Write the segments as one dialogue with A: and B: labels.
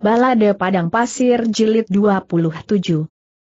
A: Balade Padang Pasir Jilid 27.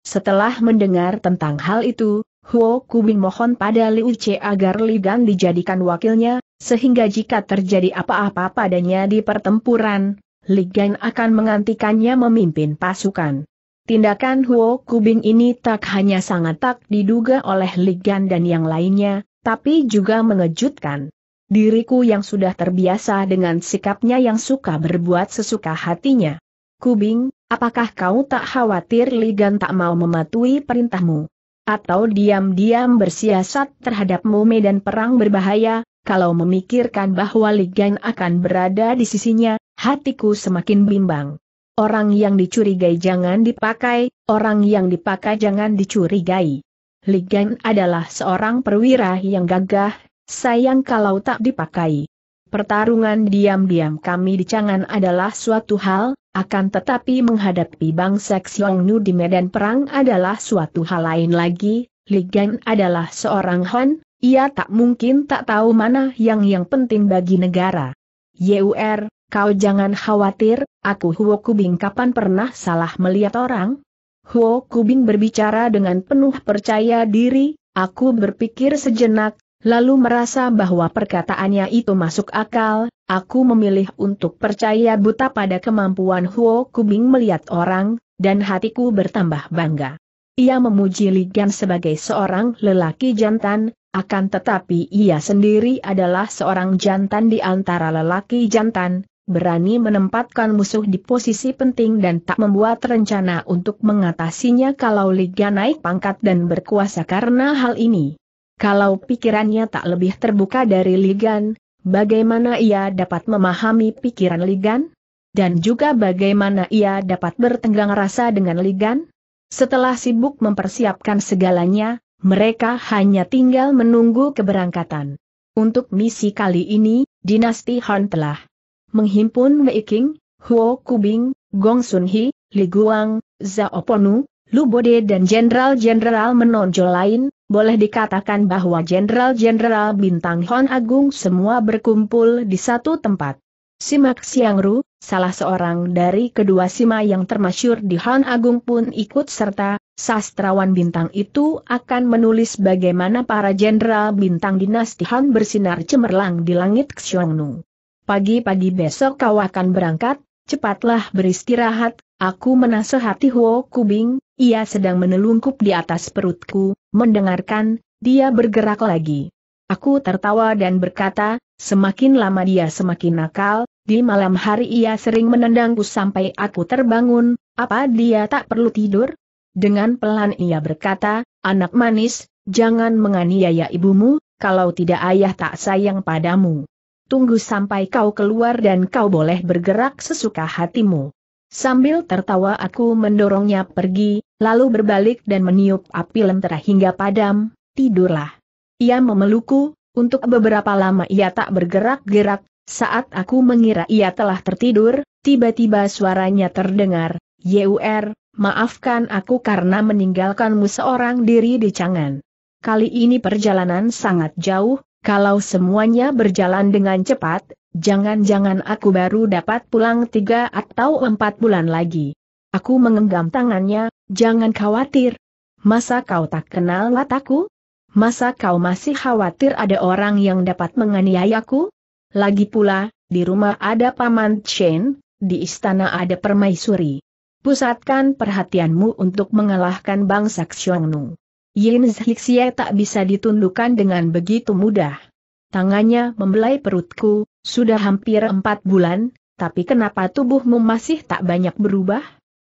A: Setelah mendengar tentang hal itu, Huo Kubing mohon pada Liu Che agar Li Gan dijadikan wakilnya, sehingga jika terjadi apa-apa padanya di pertempuran, Li Gan akan mengantikannya memimpin pasukan. Tindakan Huo Kubing ini tak hanya sangat tak diduga oleh Li Gan dan yang lainnya, tapi juga mengejutkan. Diriku yang sudah terbiasa dengan sikapnya yang suka berbuat sesuka hatinya. Kubing, apakah kau tak khawatir Ligan tak mau mematuhi perintahmu? Atau diam-diam bersiasat terhadapmu medan perang berbahaya, kalau memikirkan bahwa Ligan akan berada di sisinya, hatiku semakin bimbang. Orang yang dicurigai jangan dipakai, orang yang dipakai jangan dicurigai. Ligan adalah seorang perwira yang gagah, sayang kalau tak dipakai. Pertarungan diam-diam kami di Cangan adalah suatu hal, akan tetapi menghadapi bangsa Xiongnu di medan perang adalah suatu hal lain lagi, gan adalah seorang han, ia tak mungkin tak tahu mana yang yang penting bagi negara. Yur, er, kau jangan khawatir, aku Huo Kubing kapan pernah salah melihat orang? Huo Kubing berbicara dengan penuh percaya diri, aku berpikir sejenak, Lalu merasa bahwa perkataannya itu masuk akal, aku memilih untuk percaya buta pada kemampuan Huo Kubing melihat orang, dan hatiku bertambah bangga. Ia memuji Ligan sebagai seorang lelaki jantan, akan tetapi ia sendiri adalah seorang jantan di antara lelaki jantan, berani menempatkan musuh di posisi penting dan tak membuat rencana untuk mengatasinya kalau Liga naik pangkat dan berkuasa karena hal ini. Kalau pikirannya tak lebih terbuka dari Ligan, bagaimana ia dapat memahami pikiran Ligan? Dan juga bagaimana ia dapat bertenggang rasa dengan Ligan? Setelah sibuk mempersiapkan segalanya, mereka hanya tinggal menunggu keberangkatan. Untuk misi kali ini, dinasti Han telah menghimpun Meiking, Huo Kubing, Gong Sun Hee, Li Guang, Zhao Ponu, Lubode dan jenderal-jenderal menonjol lain, boleh dikatakan bahwa jenderal-jenderal bintang Hon Agung semua berkumpul di satu tempat. Simak Siangru, salah seorang dari kedua Sima yang termasyur di Hon Agung pun ikut serta, sastrawan bintang itu akan menulis bagaimana para jenderal bintang dinasti Han bersinar cemerlang di langit Xiongnu. Pagi-pagi besok kau akan berangkat, cepatlah beristirahat, aku menasehati Huo Kubing, ia sedang menelungkup di atas perutku, mendengarkan, dia bergerak lagi. Aku tertawa dan berkata, semakin lama dia semakin nakal, di malam hari ia sering menendangku sampai aku terbangun, apa dia tak perlu tidur? Dengan pelan ia berkata, anak manis, jangan menganiaya ibumu, kalau tidak ayah tak sayang padamu. Tunggu sampai kau keluar dan kau boleh bergerak sesuka hatimu. Sambil tertawa aku mendorongnya pergi, lalu berbalik dan meniup api lentera hingga padam, tidurlah. Ia memelukku, untuk beberapa lama ia tak bergerak-gerak, saat aku mengira ia telah tertidur, tiba-tiba suaranya terdengar, Yur, er, maafkan aku karena meninggalkanmu seorang diri di Cangan. Kali ini perjalanan sangat jauh, kalau semuanya berjalan dengan cepat, jangan-jangan aku baru dapat pulang tiga atau empat bulan lagi. Aku mengenggam tangannya, jangan khawatir. Masa kau tak kenal lataku? Masa kau masih khawatir ada orang yang dapat menganiayaku? Lagi pula, di rumah ada Paman Chen, di istana ada permaisuri. Pusatkan perhatianmu untuk mengalahkan bangsa Xiongnu. Yin Zhixie tak bisa ditundukkan dengan begitu mudah. Tangannya membelai perutku, sudah hampir empat bulan, tapi kenapa tubuhmu masih tak banyak berubah?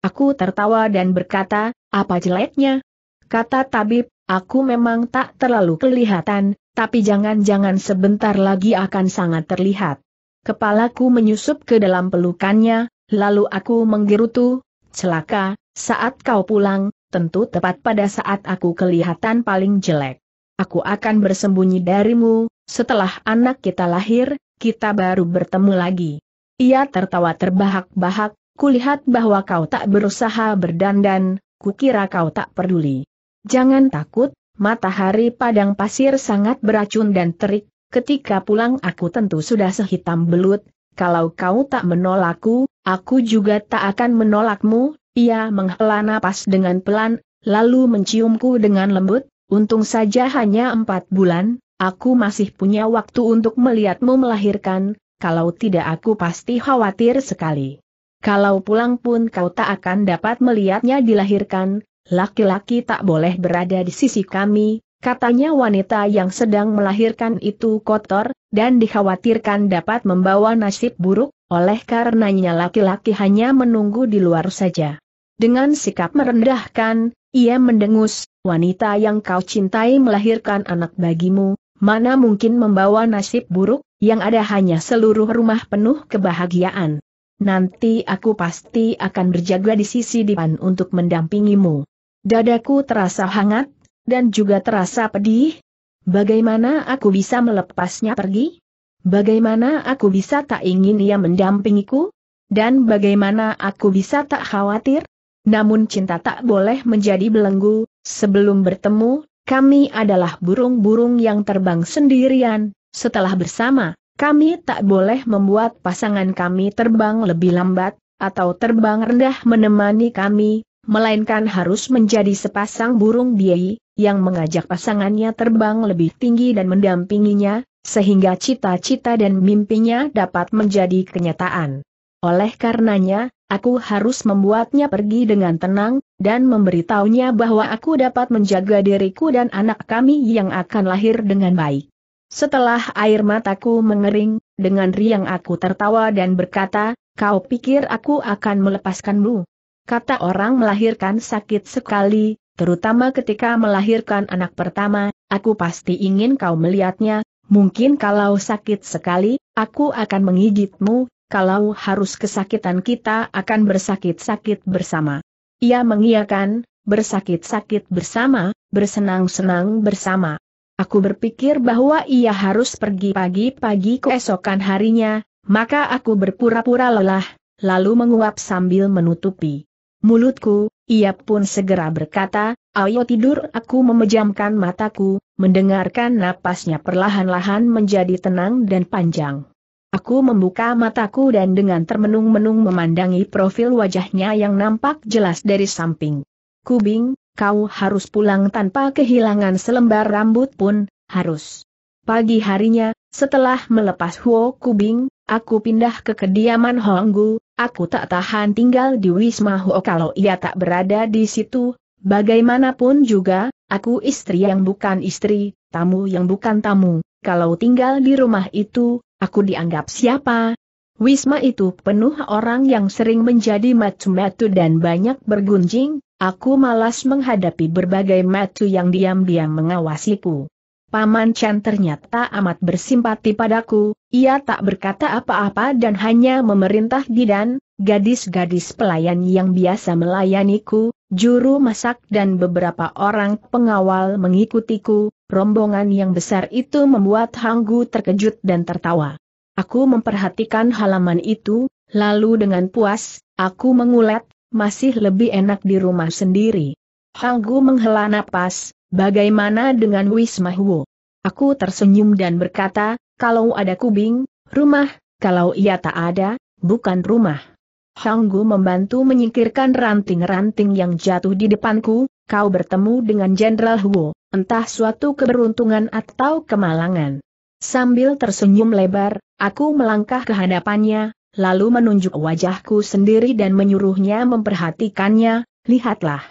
A: Aku tertawa dan berkata, apa jeleknya? Kata tabib, aku memang tak terlalu kelihatan, tapi jangan-jangan sebentar lagi akan sangat terlihat. Kepalaku menyusup ke dalam pelukannya, lalu aku menggerutu, celaka, saat kau pulang, tentu tepat pada saat aku kelihatan paling jelek. Aku akan bersembunyi darimu, setelah anak kita lahir, kita baru bertemu lagi. Ia tertawa terbahak-bahak, kulihat bahwa kau tak berusaha berdandan, kukira kau tak peduli. Jangan takut, matahari padang pasir sangat beracun dan terik, ketika pulang aku tentu sudah sehitam belut, kalau kau tak menolakku, aku juga tak akan menolakmu, ia menghela napas dengan pelan, lalu menciumku dengan lembut, untung saja hanya empat bulan, aku masih punya waktu untuk melihatmu melahirkan, kalau tidak aku pasti khawatir sekali. Kalau pulang pun kau tak akan dapat melihatnya dilahirkan, laki-laki tak boleh berada di sisi kami, katanya wanita yang sedang melahirkan itu kotor, dan dikhawatirkan dapat membawa nasib buruk, oleh karenanya laki-laki hanya menunggu di luar saja. Dengan sikap merendahkan, ia mendengus, wanita yang kau cintai melahirkan anak bagimu, mana mungkin membawa nasib buruk, yang ada hanya seluruh rumah penuh kebahagiaan. Nanti aku pasti akan berjaga di sisi depan untuk mendampingimu. Dadaku terasa hangat, dan juga terasa pedih. Bagaimana aku bisa melepasnya pergi? Bagaimana aku bisa tak ingin ia mendampingiku? Dan bagaimana aku bisa tak khawatir? Namun cinta tak boleh menjadi belenggu, sebelum bertemu, kami adalah burung-burung yang terbang sendirian, setelah bersama, kami tak boleh membuat pasangan kami terbang lebih lambat, atau terbang rendah menemani kami, melainkan harus menjadi sepasang burung biayi, yang mengajak pasangannya terbang lebih tinggi dan mendampinginya, sehingga cita-cita dan mimpinya dapat menjadi kenyataan. Oleh karenanya, Aku harus membuatnya pergi dengan tenang, dan memberitahunya bahwa aku dapat menjaga diriku dan anak kami yang akan lahir dengan baik. Setelah air mataku mengering, dengan riang aku tertawa dan berkata, kau pikir aku akan melepaskanmu? Kata orang melahirkan sakit sekali, terutama ketika melahirkan anak pertama, aku pasti ingin kau melihatnya, mungkin kalau sakit sekali, aku akan mengigitmu, kalau harus kesakitan kita akan bersakit-sakit bersama. Ia mengiakan, bersakit-sakit bersama, bersenang-senang bersama. Aku berpikir bahwa ia harus pergi pagi-pagi keesokan harinya, maka aku berpura-pura lelah, lalu menguap sambil menutupi mulutku, ia pun segera berkata, ayo tidur aku memejamkan mataku, mendengarkan napasnya perlahan-lahan menjadi tenang dan panjang. Aku membuka mataku dan dengan termenung-menung memandangi profil wajahnya yang nampak jelas dari samping. Kubing, kau harus pulang tanpa kehilangan selembar rambut pun, harus. Pagi harinya, setelah melepas Huo Kubing, aku pindah ke kediaman Honggu, aku tak tahan tinggal di Wisma Huo kalau ia tak berada di situ, bagaimanapun juga, aku istri yang bukan istri, tamu yang bukan tamu, kalau tinggal di rumah itu, Aku dianggap siapa? Wisma itu penuh orang yang sering menjadi matu-matu dan banyak bergunjing, aku malas menghadapi berbagai matu yang diam-diam mengawasiku. Paman Chan ternyata amat bersimpati padaku, ia tak berkata apa-apa dan hanya memerintah Gidan, gadis-gadis pelayan yang biasa melayaniku, Juru masak dan beberapa orang pengawal mengikutiku, rombongan yang besar itu membuat Hanggu terkejut dan tertawa. Aku memperhatikan halaman itu, lalu dengan puas, aku mengulat, masih lebih enak di rumah sendiri. Hanggu menghela napas, bagaimana dengan Wisma Huo? Aku tersenyum dan berkata, kalau ada kubing, rumah, kalau ia tak ada, bukan rumah. Hanggu membantu menyingkirkan ranting-ranting yang jatuh di depanku, kau bertemu dengan Jenderal Huo, entah suatu keberuntungan atau kemalangan. Sambil tersenyum lebar, aku melangkah ke hadapannya, lalu menunjuk wajahku sendiri dan menyuruhnya memperhatikannya, lihatlah.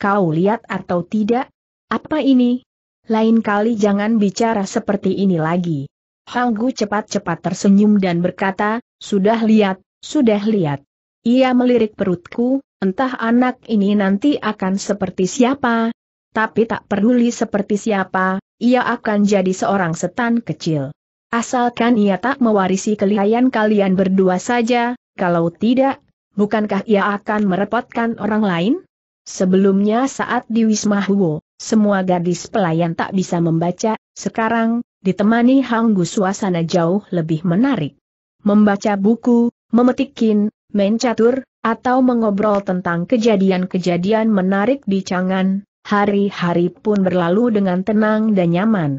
A: Kau lihat atau tidak? Apa ini? Lain kali jangan bicara seperti ini lagi. Hanggu cepat-cepat tersenyum dan berkata, sudah lihat, sudah lihat. Ia melirik perutku, entah anak ini nanti akan seperti siapa. Tapi tak peduli seperti siapa, ia akan jadi seorang setan kecil. Asalkan ia tak mewarisi kelihayan kalian berdua saja, kalau tidak, bukankah ia akan merepotkan orang lain? Sebelumnya saat di Wisma Huo, semua gadis pelayan tak bisa membaca, sekarang, ditemani Hanggu suasana jauh lebih menarik. Membaca buku, memetikin, main catur, atau mengobrol tentang kejadian-kejadian menarik di Cangan, hari-hari pun berlalu dengan tenang dan nyaman.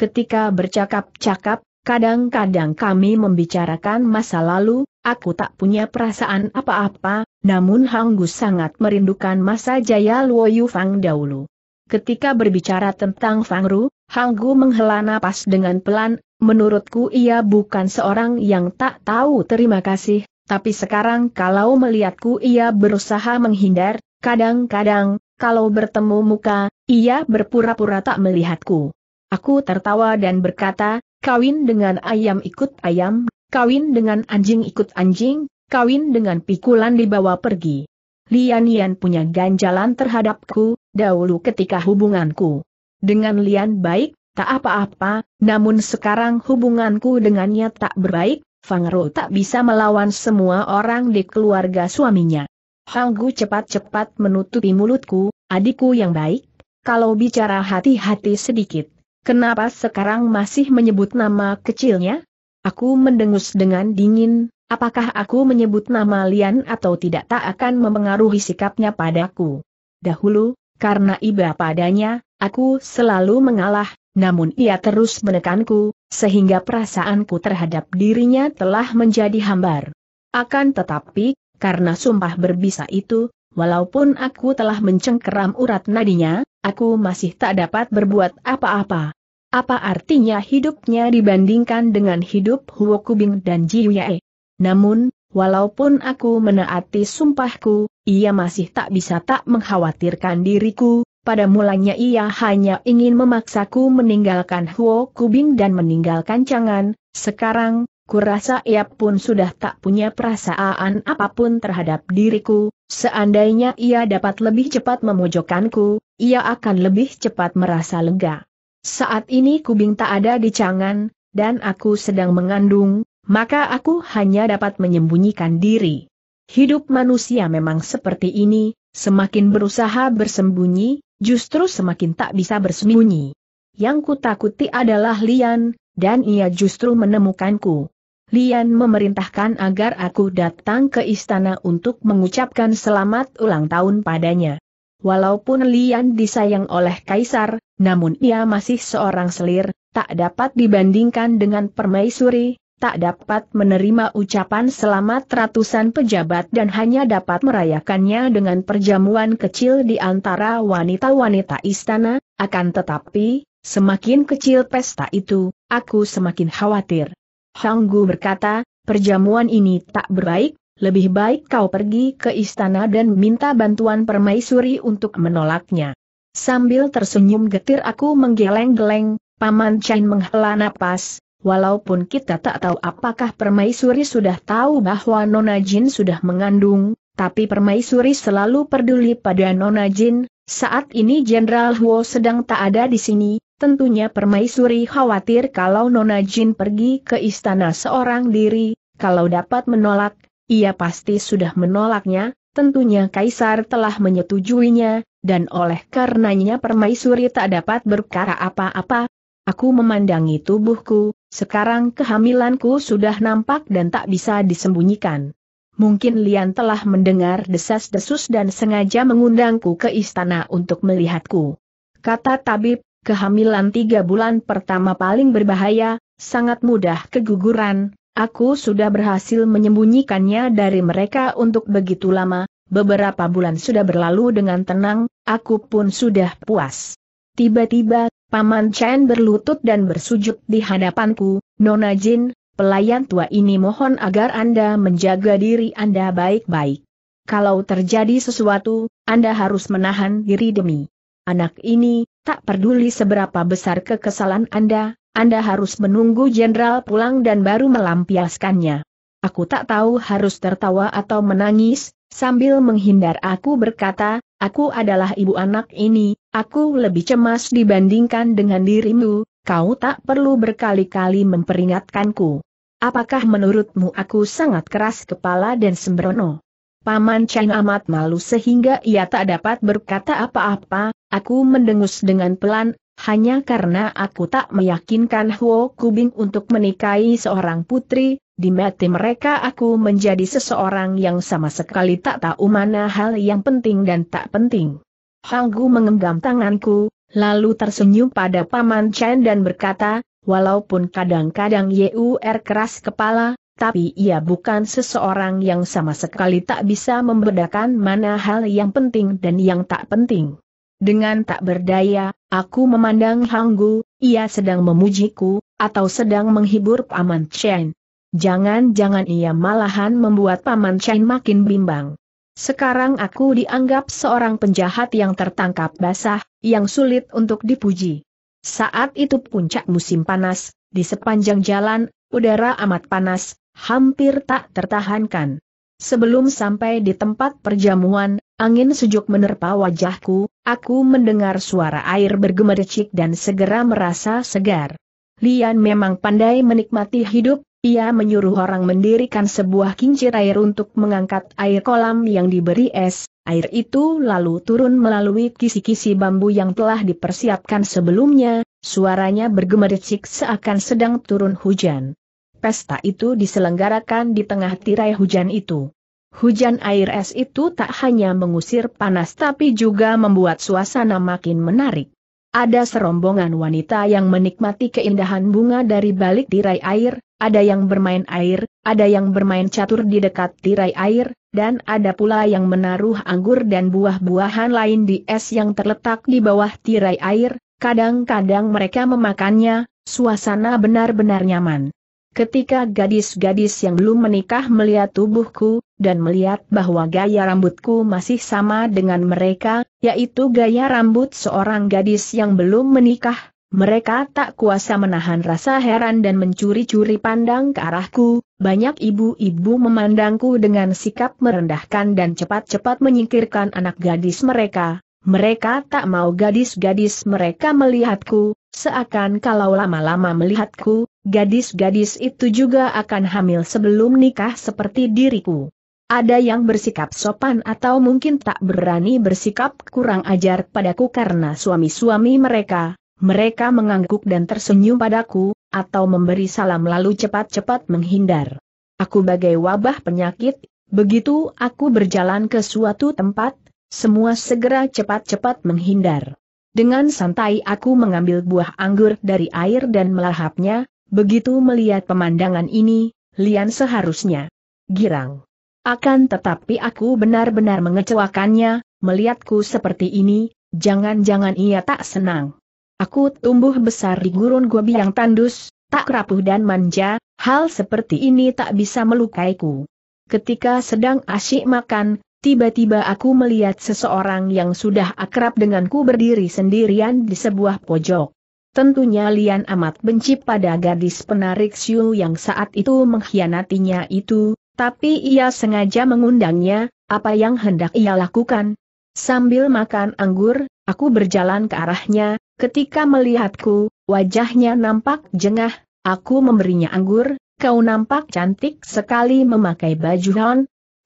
A: Ketika bercakap-cakap, kadang-kadang kami membicarakan masa lalu, aku tak punya perasaan apa-apa, namun Hanggu sangat merindukan masa jaya Luo Fang dahulu. Ketika berbicara tentang Fang Ru, Hanggu menghela napas dengan pelan, menurutku ia bukan seorang yang tak tahu terima kasih, tapi sekarang kalau melihatku ia berusaha menghindar, kadang-kadang, kalau bertemu muka, ia berpura-pura tak melihatku. Aku tertawa dan berkata, kawin dengan ayam ikut ayam, kawin dengan anjing ikut anjing, kawin dengan pikulan dibawa pergi. Lian Yan punya ganjalan terhadapku, dahulu ketika hubunganku. Dengan Lian baik, tak apa-apa, namun sekarang hubunganku dengannya tak berbaik, Fang Ru tak bisa melawan semua orang di keluarga suaminya. Hang Gu cepat-cepat menutupi mulutku, adikku yang baik, kalau bicara hati-hati sedikit, kenapa sekarang masih menyebut nama kecilnya? Aku mendengus dengan dingin, apakah aku menyebut nama Lian atau tidak tak akan mempengaruhi sikapnya padaku. Dahulu, karena iba padanya, aku selalu mengalah, namun ia terus menekanku, sehingga perasaanku terhadap dirinya telah menjadi hambar. Akan tetapi, karena sumpah berbisa itu, walaupun aku telah mencengkeram urat nadinya, aku masih tak dapat berbuat apa-apa. Apa artinya hidupnya dibandingkan dengan hidup Huo Kubing dan Ji Yue? Namun, walaupun aku menaati sumpahku, ia masih tak bisa tak mengkhawatirkan diriku, pada mulanya ia hanya ingin memaksaku meninggalkan Huo Kubing dan meninggalkan Cangan, sekarang, kurasa ia pun sudah tak punya perasaan apapun terhadap diriku, seandainya ia dapat lebih cepat memojokkanku, ia akan lebih cepat merasa lega. Saat ini Kubing tak ada di Cangan, dan aku sedang mengandung, maka aku hanya dapat menyembunyikan diri. Hidup manusia memang seperti ini, semakin berusaha bersembunyi, justru semakin tak bisa bersembunyi. Yang kutakuti adalah Lian, dan ia justru menemukanku. Lian memerintahkan agar aku datang ke istana untuk mengucapkan selamat ulang tahun padanya. Walaupun Lian disayang oleh Kaisar, namun ia masih seorang selir, tak dapat dibandingkan dengan permaisuri, tak dapat menerima ucapan selamat ratusan pejabat dan hanya dapat merayakannya dengan perjamuan kecil di antara wanita-wanita istana, akan tetapi, semakin kecil pesta itu, aku semakin khawatir. Hanggu berkata, perjamuan ini tak berbaik, lebih baik kau pergi ke istana dan minta bantuan permaisuri untuk menolaknya. Sambil tersenyum getir aku menggeleng-geleng, Paman Chen menghela napas, Walaupun kita tak tahu apakah permaisuri sudah tahu bahwa Nona Jin sudah mengandung, tapi permaisuri selalu peduli pada Nona Jin, saat ini Jenderal Huo sedang tak ada di sini, tentunya permaisuri khawatir kalau Nona Jin pergi ke istana seorang diri, kalau dapat menolak, ia pasti sudah menolaknya, tentunya Kaisar telah menyetujuinya, dan oleh karenanya permaisuri tak dapat berkara apa-apa, Aku memandangi tubuhku, sekarang kehamilanku sudah nampak dan tak bisa disembunyikan. Mungkin Lian telah mendengar desas-desus dan sengaja mengundangku ke istana untuk melihatku. Kata tabib, kehamilan tiga bulan pertama paling berbahaya, sangat mudah keguguran, aku sudah berhasil menyembunyikannya dari mereka untuk begitu lama, beberapa bulan sudah berlalu dengan tenang, aku pun sudah puas. Tiba-tiba Paman Chen berlutut dan bersujud di hadapanku, Nona Jin, pelayan tua ini mohon agar Anda menjaga diri Anda baik-baik. Kalau terjadi sesuatu, Anda harus menahan diri demi anak ini, tak peduli seberapa besar kekesalan Anda, Anda harus menunggu jenderal pulang dan baru melampiaskannya. Aku tak tahu harus tertawa atau menangis, sambil menghindar aku berkata, Aku adalah ibu anak ini, aku lebih cemas dibandingkan dengan dirimu, kau tak perlu berkali-kali memperingatkanku. Apakah menurutmu aku sangat keras kepala dan sembrono? Paman Chang amat malu sehingga ia tak dapat berkata apa-apa, aku mendengus dengan pelan, hanya karena aku tak meyakinkan Huo Kubing untuk menikahi seorang putri, di mati mereka aku menjadi seseorang yang sama sekali tak tahu mana hal yang penting dan tak penting. Hanggu mengenggam tanganku, lalu tersenyum pada Paman Chen dan berkata, walaupun kadang-kadang Yur er keras kepala, tapi ia bukan seseorang yang sama sekali tak bisa membedakan mana hal yang penting dan yang tak penting. Dengan tak berdaya, aku memandang Hanggu, ia sedang memujiku, atau sedang menghibur Paman Chen. Jangan-jangan ia malahan membuat Paman Chen makin bimbang. Sekarang aku dianggap seorang penjahat yang tertangkap basah, yang sulit untuk dipuji. Saat itu puncak musim panas, di sepanjang jalan, udara amat panas, hampir tak tertahankan. Sebelum sampai di tempat perjamuan, angin sejuk menerpa wajahku, aku mendengar suara air bergemericik dan segera merasa segar. Lian memang pandai menikmati hidup, ia menyuruh orang mendirikan sebuah kincir air untuk mengangkat air kolam yang diberi es, air itu lalu turun melalui kisi-kisi bambu yang telah dipersiapkan sebelumnya, suaranya bergemericik seakan sedang turun hujan. Pesta itu diselenggarakan di tengah tirai hujan itu. Hujan air es itu tak hanya mengusir panas tapi juga membuat suasana makin menarik. Ada serombongan wanita yang menikmati keindahan bunga dari balik tirai air, ada yang bermain air, ada yang bermain catur di dekat tirai air, dan ada pula yang menaruh anggur dan buah-buahan lain di es yang terletak di bawah tirai air, kadang-kadang mereka memakannya, suasana benar-benar nyaman. Ketika gadis-gadis yang belum menikah melihat tubuhku, dan melihat bahwa gaya rambutku masih sama dengan mereka, yaitu gaya rambut seorang gadis yang belum menikah, mereka tak kuasa menahan rasa heran dan mencuri-curi pandang ke arahku, banyak ibu-ibu memandangku dengan sikap merendahkan dan cepat-cepat menyingkirkan anak gadis mereka. Mereka tak mau gadis-gadis mereka melihatku, seakan kalau lama-lama melihatku, gadis-gadis itu juga akan hamil sebelum nikah seperti diriku. Ada yang bersikap sopan atau mungkin tak berani bersikap kurang ajar padaku karena suami-suami mereka, mereka mengangguk dan tersenyum padaku, atau memberi salam lalu cepat-cepat menghindar. Aku bagai wabah penyakit, begitu aku berjalan ke suatu tempat, semua segera cepat-cepat menghindar. Dengan santai aku mengambil buah anggur dari air dan melahapnya, begitu melihat pemandangan ini, Lian seharusnya girang. Akan tetapi aku benar-benar mengecewakannya, melihatku seperti ini, jangan-jangan ia tak senang. Aku tumbuh besar di gurun gua biang tandus, tak rapuh dan manja, hal seperti ini tak bisa melukaiku. Ketika sedang asyik makan, tiba-tiba aku melihat seseorang yang sudah akrab denganku berdiri sendirian di sebuah pojok. Tentunya Lian amat benci pada gadis penarik Xiu yang saat itu mengkhianatinya itu, tapi ia sengaja mengundangnya, apa yang hendak ia lakukan. Sambil makan anggur, aku berjalan ke arahnya, Ketika melihatku, wajahnya nampak jengah, aku memberinya anggur, kau nampak cantik sekali memakai baju hon.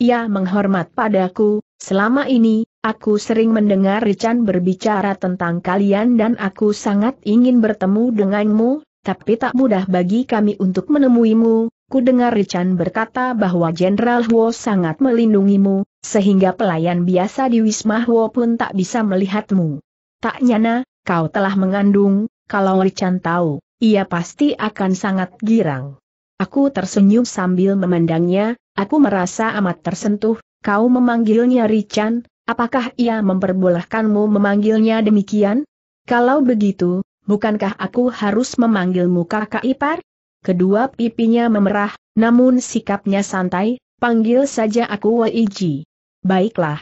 A: Ia menghormat padaku, selama ini, aku sering mendengar Rican berbicara tentang kalian dan aku sangat ingin bertemu denganmu, tapi tak mudah bagi kami untuk menemuimu. Ku dengar Rican berkata bahwa Jenderal Huo sangat melindungimu, sehingga pelayan biasa di Wisma Huo pun tak bisa melihatmu. Tak nyana, kau telah mengandung, kalau Lican tahu, ia pasti akan sangat girang. Aku tersenyum sambil memandangnya, aku merasa amat tersentuh, kau memanggilnya Rican, apakah ia memperbolehkanmu memanggilnya demikian? Kalau begitu, bukankah aku harus memanggilmu kakak ipar? Kedua pipinya memerah, namun sikapnya santai, panggil saja aku Weiji. Baiklah.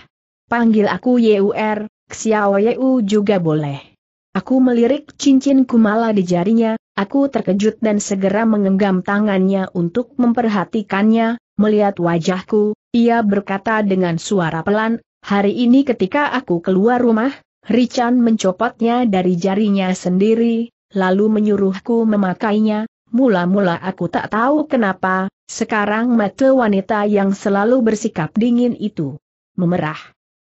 A: Panggil aku Yur, er, Xiao Yu juga boleh. Aku melirik cincin kumala di jarinya, aku terkejut dan segera mengenggam tangannya untuk memperhatikannya, melihat wajahku, ia berkata dengan suara pelan, hari ini ketika aku keluar rumah, Richan mencopotnya dari jarinya sendiri, lalu menyuruhku memakainya, mula-mula aku tak tahu kenapa, sekarang mata wanita yang selalu bersikap dingin itu memerah.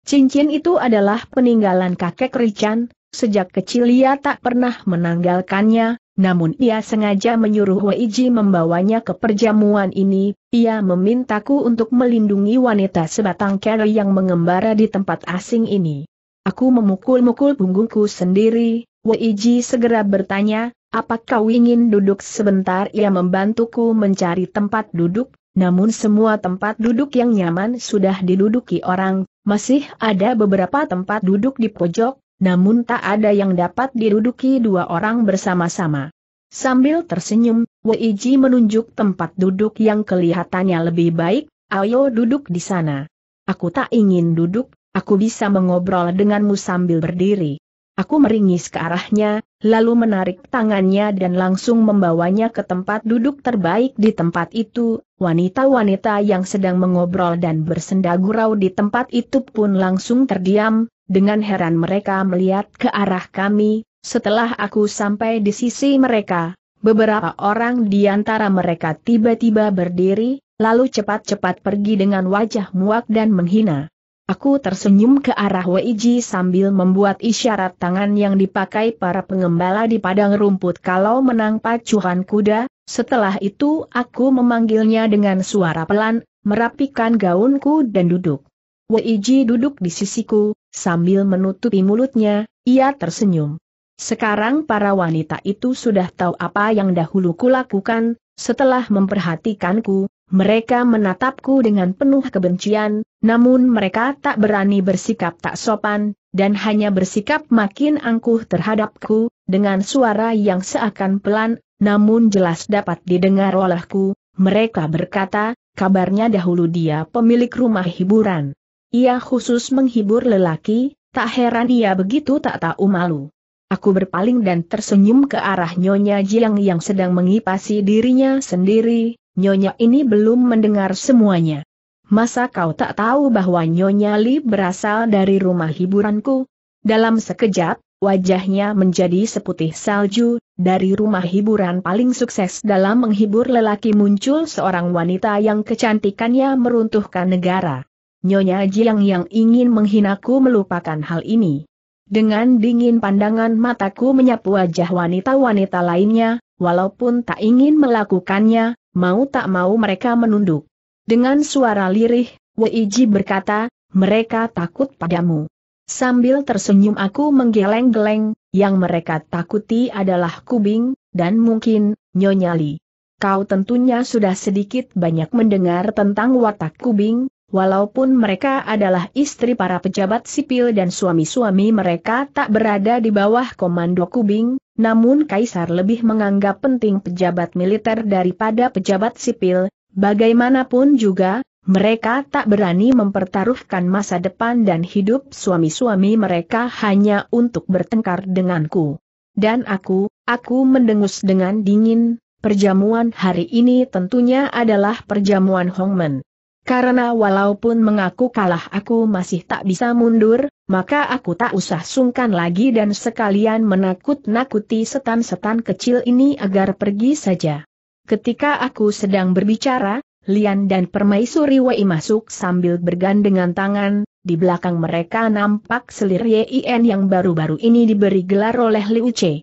A: Cincin itu adalah peninggalan kakek Richan, Sejak kecil ia tak pernah menanggalkannya, namun ia sengaja menyuruh Weiji membawanya ke perjamuan ini, ia memintaku untuk melindungi wanita sebatang kera yang mengembara di tempat asing ini. Aku memukul-mukul punggungku sendiri, Weiji segera bertanya, apakah kau ingin duduk sebentar ia membantuku mencari tempat duduk, namun semua tempat duduk yang nyaman sudah diduduki orang, masih ada beberapa tempat duduk di pojok, namun tak ada yang dapat diduduki dua orang bersama-sama. Sambil tersenyum, Wei Ji menunjuk tempat duduk yang kelihatannya lebih baik, ayo duduk di sana. Aku tak ingin duduk, aku bisa mengobrol denganmu sambil berdiri. Aku meringis ke arahnya, lalu menarik tangannya dan langsung membawanya ke tempat duduk terbaik di tempat itu, wanita-wanita yang sedang mengobrol dan bersenda gurau di tempat itu pun langsung terdiam, dengan heran mereka melihat ke arah kami, setelah aku sampai di sisi mereka, beberapa orang di antara mereka tiba-tiba berdiri, lalu cepat-cepat pergi dengan wajah muak dan menghina. Aku tersenyum ke arah Weiji sambil membuat isyarat tangan yang dipakai para pengembala di padang rumput kalau menang pacuhan kuda, setelah itu aku memanggilnya dengan suara pelan, merapikan gaunku dan duduk. Weiji duduk di sisiku, Sambil menutupi mulutnya, ia tersenyum. Sekarang para wanita itu sudah tahu apa yang dahulu kulakukan, setelah memperhatikanku, mereka menatapku dengan penuh kebencian, namun mereka tak berani bersikap tak sopan, dan hanya bersikap makin angkuh terhadapku, dengan suara yang seakan pelan, namun jelas dapat didengar olehku, mereka berkata, kabarnya dahulu dia pemilik rumah hiburan. Ia khusus menghibur lelaki, tak heran ia begitu tak tahu malu. Aku berpaling dan tersenyum ke arah Nyonya Jiang yang sedang mengipasi dirinya sendiri, Nyonya ini belum mendengar semuanya. Masa kau tak tahu bahwa Nyonya Li berasal dari rumah hiburanku? Dalam sekejap, wajahnya menjadi seputih salju, dari rumah hiburan paling sukses dalam menghibur lelaki muncul seorang wanita yang kecantikannya meruntuhkan negara. Nyonya Jiang yang ingin menghinaku melupakan hal ini. Dengan dingin pandangan mataku menyapu wajah wanita-wanita lainnya, walaupun tak ingin melakukannya, mau tak mau mereka menunduk. Dengan suara lirih, Weiji berkata, mereka takut padamu. Sambil tersenyum aku menggeleng-geleng, yang mereka takuti adalah kubing, dan mungkin, Nyonya Li. Kau tentunya sudah sedikit banyak mendengar tentang watak kubing, Walaupun mereka adalah istri para pejabat sipil dan suami-suami mereka tak berada di bawah komando Kubing, namun Kaisar lebih menganggap penting pejabat militer daripada pejabat sipil, bagaimanapun juga, mereka tak berani mempertaruhkan masa depan dan hidup suami-suami mereka hanya untuk bertengkar denganku. Dan aku, aku mendengus dengan dingin, perjamuan hari ini tentunya adalah perjamuan Hongmen. Karena walaupun mengaku kalah aku masih tak bisa mundur, maka aku tak usah sungkan lagi dan sekalian menakut-nakuti setan-setan kecil ini agar pergi saja. Ketika aku sedang berbicara, Lian dan Permaisuri Wei masuk sambil bergandengan tangan, di belakang mereka nampak selir YIN yang baru-baru ini diberi gelar oleh Liu Che.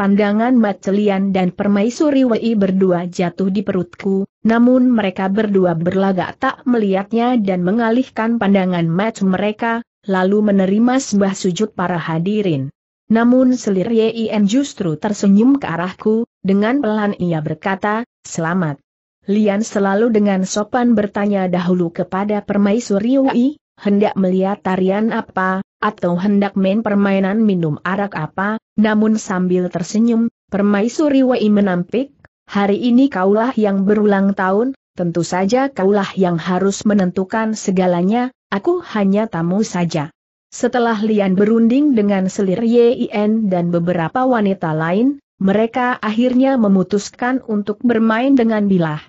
A: Pandangan Mat Lian dan Permaisuri Wei berdua jatuh di perutku, namun mereka berdua berlagak tak melihatnya dan mengalihkan pandangan match mereka, lalu menerima sebuah sujud para hadirin. Namun selir Yin justru tersenyum ke arahku, dengan pelan ia berkata, selamat. Lian selalu dengan sopan bertanya dahulu kepada permaisuri Wei, hendak melihat tarian apa, atau hendak main permainan minum arak apa, namun sambil tersenyum, permaisuri Wei menampik, Hari ini kaulah yang berulang tahun, tentu saja kaulah yang harus menentukan segalanya, aku hanya tamu saja. Setelah Lian berunding dengan selir Yin dan beberapa wanita lain, mereka akhirnya memutuskan untuk bermain dengan bilah.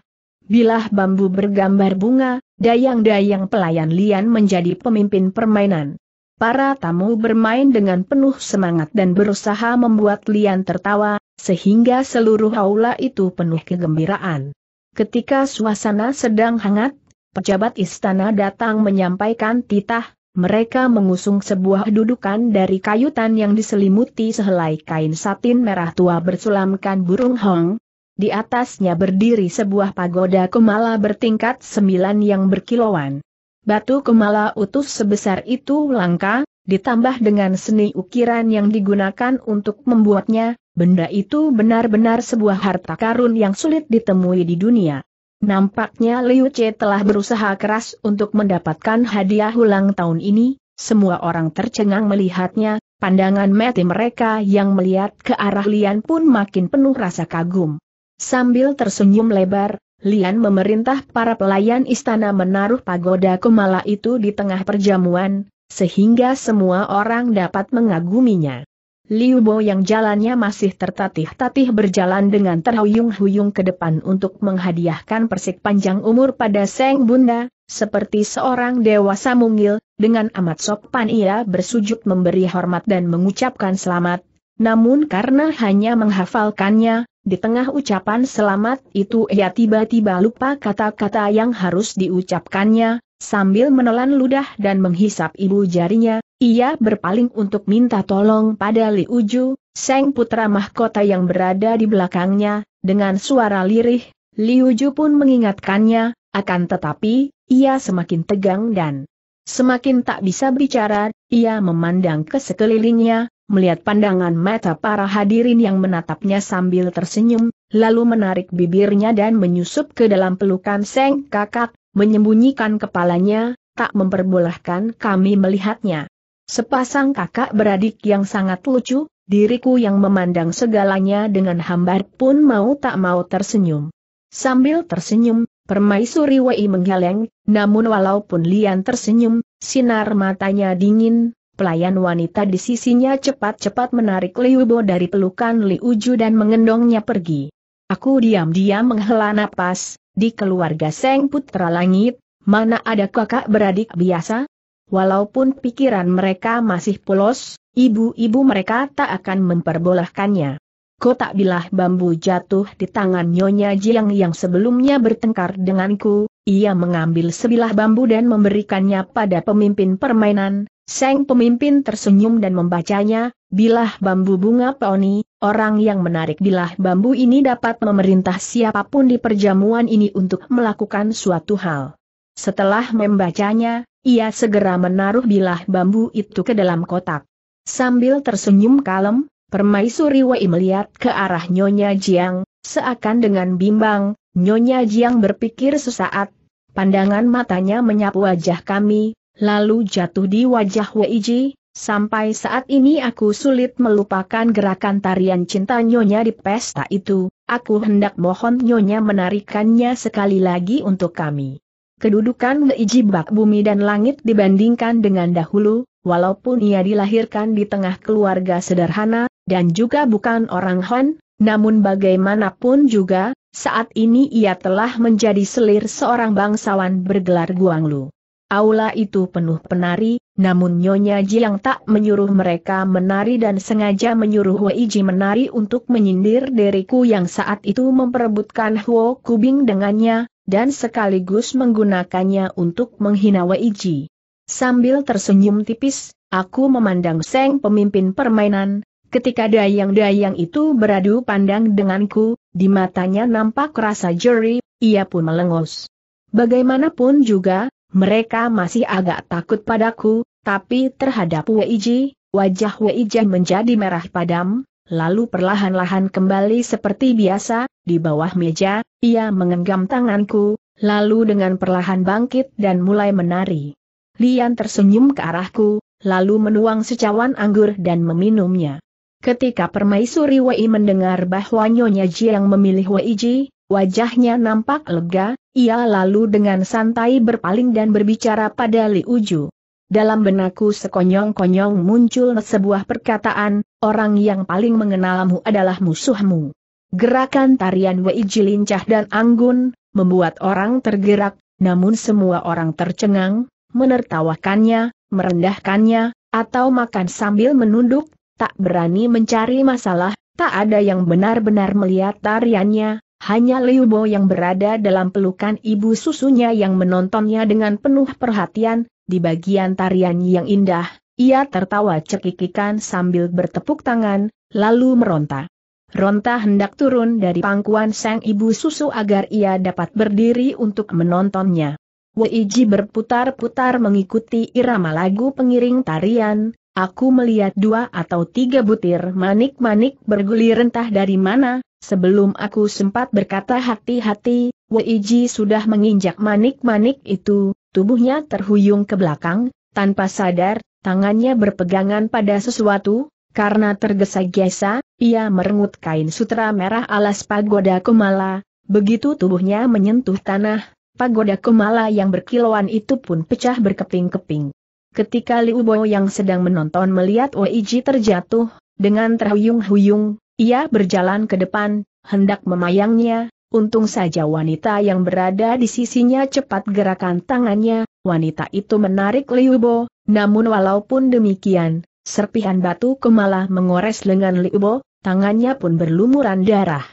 A: Bilah bambu bergambar bunga, dayang-dayang pelayan Lian menjadi pemimpin permainan. Para tamu bermain dengan penuh semangat dan berusaha membuat Lian tertawa, sehingga seluruh aula itu penuh kegembiraan. Ketika suasana sedang hangat, pejabat istana datang menyampaikan titah, mereka mengusung sebuah dudukan dari kayutan yang diselimuti sehelai kain satin merah tua bersulamkan burung hong. Di atasnya berdiri sebuah pagoda kemala bertingkat sembilan yang berkilauan. Batu kemala utuh sebesar itu langka, ditambah dengan seni ukiran yang digunakan untuk membuatnya, Benda itu benar-benar sebuah harta karun yang sulit ditemui di dunia. Nampaknya Liu Che telah berusaha keras untuk mendapatkan hadiah ulang tahun ini, semua orang tercengang melihatnya, pandangan mati mereka yang melihat ke arah Lian pun makin penuh rasa kagum. Sambil tersenyum lebar, Lian memerintah para pelayan istana menaruh pagoda Kumala itu di tengah perjamuan, sehingga semua orang dapat mengaguminya. Liu Bo yang jalannya masih tertatih-tatih berjalan dengan terhuyung-huyung ke depan untuk menghadiahkan persik panjang umur pada Seng Bunda, seperti seorang dewasa mungil, dengan amat sopan ia bersujud memberi hormat dan mengucapkan selamat, namun karena hanya menghafalkannya, di tengah ucapan selamat itu ia tiba-tiba lupa kata-kata yang harus diucapkannya, sambil menelan ludah dan menghisap ibu jarinya, ia berpaling untuk minta tolong pada Li Uju, Seng Putra Mahkota yang berada di belakangnya, dengan suara lirih, Li Uju pun mengingatkannya, akan tetapi, ia semakin tegang dan semakin tak bisa bicara, ia memandang ke sekelilingnya, melihat pandangan mata para hadirin yang menatapnya sambil tersenyum, lalu menarik bibirnya dan menyusup ke dalam pelukan Seng Kakak, menyembunyikan kepalanya, tak memperbolehkan kami melihatnya. Sepasang kakak beradik yang sangat lucu, diriku yang memandang segalanya dengan hambar pun mau tak mau tersenyum. Sambil tersenyum, permaisuri Wei menggeleng, namun walaupun Lian tersenyum, sinar matanya dingin, pelayan wanita di sisinya cepat-cepat menarik Liubo dari pelukan Liuju dan mengendongnya pergi. Aku diam-diam menghela napas, di keluarga Seng Putra Langit, mana ada kakak beradik biasa? Walaupun pikiran mereka masih polos, ibu-ibu mereka tak akan memperbolehkannya. Kotak bilah bambu jatuh di tangan Nyonya Jiang yang sebelumnya bertengkar denganku, ia mengambil sebilah bambu dan memberikannya pada pemimpin permainan, Seng pemimpin tersenyum dan membacanya, bilah bambu bunga peoni, orang yang menarik bilah bambu ini dapat memerintah siapapun di perjamuan ini untuk melakukan suatu hal. Setelah membacanya, ia segera menaruh bilah bambu itu ke dalam kotak. Sambil tersenyum kalem, permaisuri Wei melihat ke arah Nyonya Jiang, seakan dengan bimbang, Nyonya Jiang berpikir sesaat, pandangan matanya menyapu wajah kami, lalu jatuh di wajah Wei Ji, sampai saat ini aku sulit melupakan gerakan tarian cinta Nyonya di pesta itu, aku hendak mohon Nyonya menarikannya sekali lagi untuk kami. Kedudukan Leiji bak bumi dan langit dibandingkan dengan dahulu, walaupun ia dilahirkan di tengah keluarga sederhana, dan juga bukan orang Han, namun bagaimanapun juga, saat ini ia telah menjadi selir seorang bangsawan bergelar Guanglu. Aula itu penuh penari, namun Nyonya Jiang tak menyuruh mereka menari dan sengaja menyuruh Wei Ji menari untuk menyindir diriku yang saat itu memperebutkan Huo Kubing dengannya, dan sekaligus menggunakannya untuk menghina Weiji. Sambil tersenyum tipis, aku memandang Seng pemimpin permainan, ketika dayang-dayang itu beradu pandang denganku, di matanya nampak rasa jeri, ia pun melengos. Bagaimanapun juga, mereka masih agak takut padaku, tapi terhadap Weiji, wajah Weiji menjadi merah padam, lalu perlahan-lahan kembali seperti biasa, di bawah meja, ia mengenggam tanganku, lalu dengan perlahan bangkit dan mulai menari. Lian tersenyum ke arahku, lalu menuang secawan anggur dan meminumnya. Ketika permaisuri Wei mendengar bahwa Nyonya Ji yang memilih Wei Ji, wajahnya nampak lega, ia lalu dengan santai berpaling dan berbicara pada Li Uju. Dalam benakku sekonyong-konyong muncul sebuah perkataan, orang yang paling mengenalmu adalah musuhmu. Gerakan tarian Weiji lincah dan anggun, membuat orang tergerak, namun semua orang tercengang, menertawakannya, merendahkannya, atau makan sambil menunduk, tak berani mencari masalah, tak ada yang benar-benar melihat tariannya, hanya Liu Bo yang berada dalam pelukan ibu susunya yang menontonnya dengan penuh perhatian, di bagian tarian yang indah, ia tertawa cekikikan sambil bertepuk tangan, lalu meronta. Ronta hendak turun dari pangkuan sang ibu susu agar ia dapat berdiri untuk menontonnya. Weiji berputar-putar mengikuti irama lagu pengiring tarian, aku melihat dua atau tiga butir manik-manik bergulir entah dari mana, sebelum aku sempat berkata hati-hati, Weiji sudah menginjak manik-manik itu, tubuhnya terhuyung ke belakang, tanpa sadar, tangannya berpegangan pada sesuatu, karena tergesa-gesa, ia merengut kain sutra merah alas pagoda Kumala, begitu tubuhnya menyentuh tanah, pagoda Kumala yang berkilauan itu pun pecah berkeping-keping. Ketika Liu Bo yang sedang menonton melihat Weiji terjatuh, dengan terhuyung-huyung, ia berjalan ke depan, hendak memayangnya, untung saja wanita yang berada di sisinya cepat gerakan tangannya, wanita itu menarik Liu Bo, namun walaupun demikian, Serpihan batu Kemala mengores lengan Liubo, tangannya pun berlumuran darah.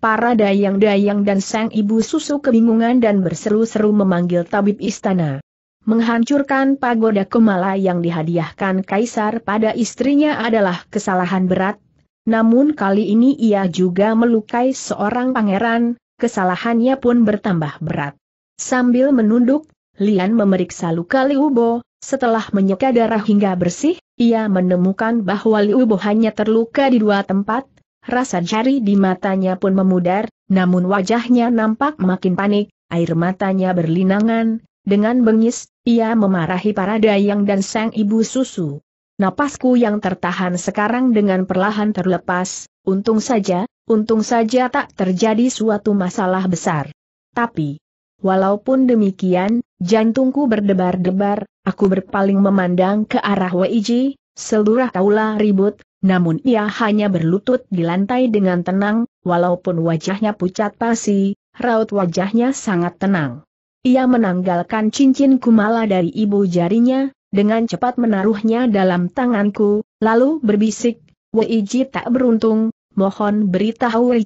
A: Para dayang-dayang dan sang ibu susu kebingungan dan berseru-seru memanggil tabib istana. Menghancurkan pagoda Kemala yang dihadiahkan kaisar pada istrinya adalah kesalahan berat, namun kali ini ia juga melukai seorang pangeran, kesalahannya pun bertambah berat. Sambil menunduk, Lian memeriksa luka Liubo, setelah menyeka darah hingga bersih, ia menemukan bahwa Liu Bo hanya terluka di dua tempat, rasa jari di matanya pun memudar, namun wajahnya nampak makin panik, air matanya berlinangan, dengan bengis, ia memarahi para dayang dan sang ibu susu. Napasku yang tertahan sekarang dengan perlahan terlepas, untung saja, untung saja tak terjadi suatu masalah besar. Tapi, walaupun demikian, jantungku berdebar-debar, Aku berpaling memandang ke arah Weiji, seluruh kaula ribut, namun ia hanya berlutut di lantai dengan tenang, walaupun wajahnya pucat pasi, raut wajahnya sangat tenang. Ia menanggalkan cincin kumala dari ibu jarinya, dengan cepat menaruhnya dalam tanganku, lalu berbisik, Weiji tak beruntung, mohon beritahu wei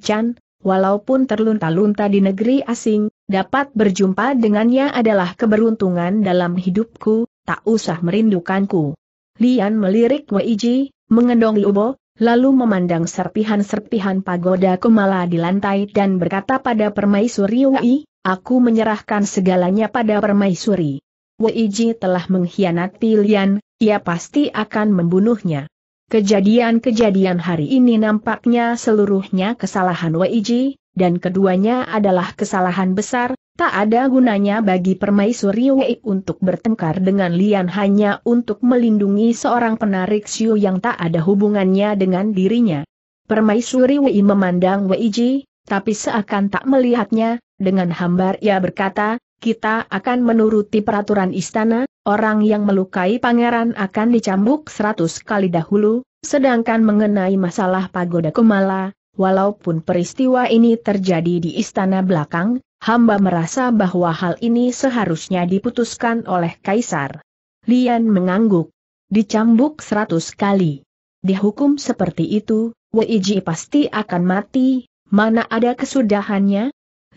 A: walaupun terlunta-lunta di negeri asing, Dapat berjumpa dengannya adalah keberuntungan dalam hidupku, tak usah merindukanku. Lian melirik Weiji, mengendong Liubo, lalu memandang serpihan-serpihan pagoda Kumala di lantai dan berkata pada permaisuri Wei, aku menyerahkan segalanya pada permaisuri. Weiji telah mengkhianati Lian, ia pasti akan membunuhnya. Kejadian-kejadian hari ini nampaknya seluruhnya kesalahan Weiji, dan keduanya adalah kesalahan besar, tak ada gunanya bagi permaisuri Wei untuk bertengkar dengan Lian hanya untuk melindungi seorang penarik Xiu yang tak ada hubungannya dengan dirinya. Permaisuri Wei memandang Wei Ji, tapi seakan tak melihatnya, dengan hambar ia berkata, kita akan menuruti peraturan istana, orang yang melukai pangeran akan dicambuk seratus kali dahulu, sedangkan mengenai masalah pagoda Kumala, walaupun peristiwa ini terjadi di istana belakang, hamba merasa bahwa hal ini seharusnya diputuskan oleh Kaisar. Lian mengangguk. Dicambuk seratus kali. Dihukum seperti itu, Wei Ji pasti akan mati, mana ada kesudahannya?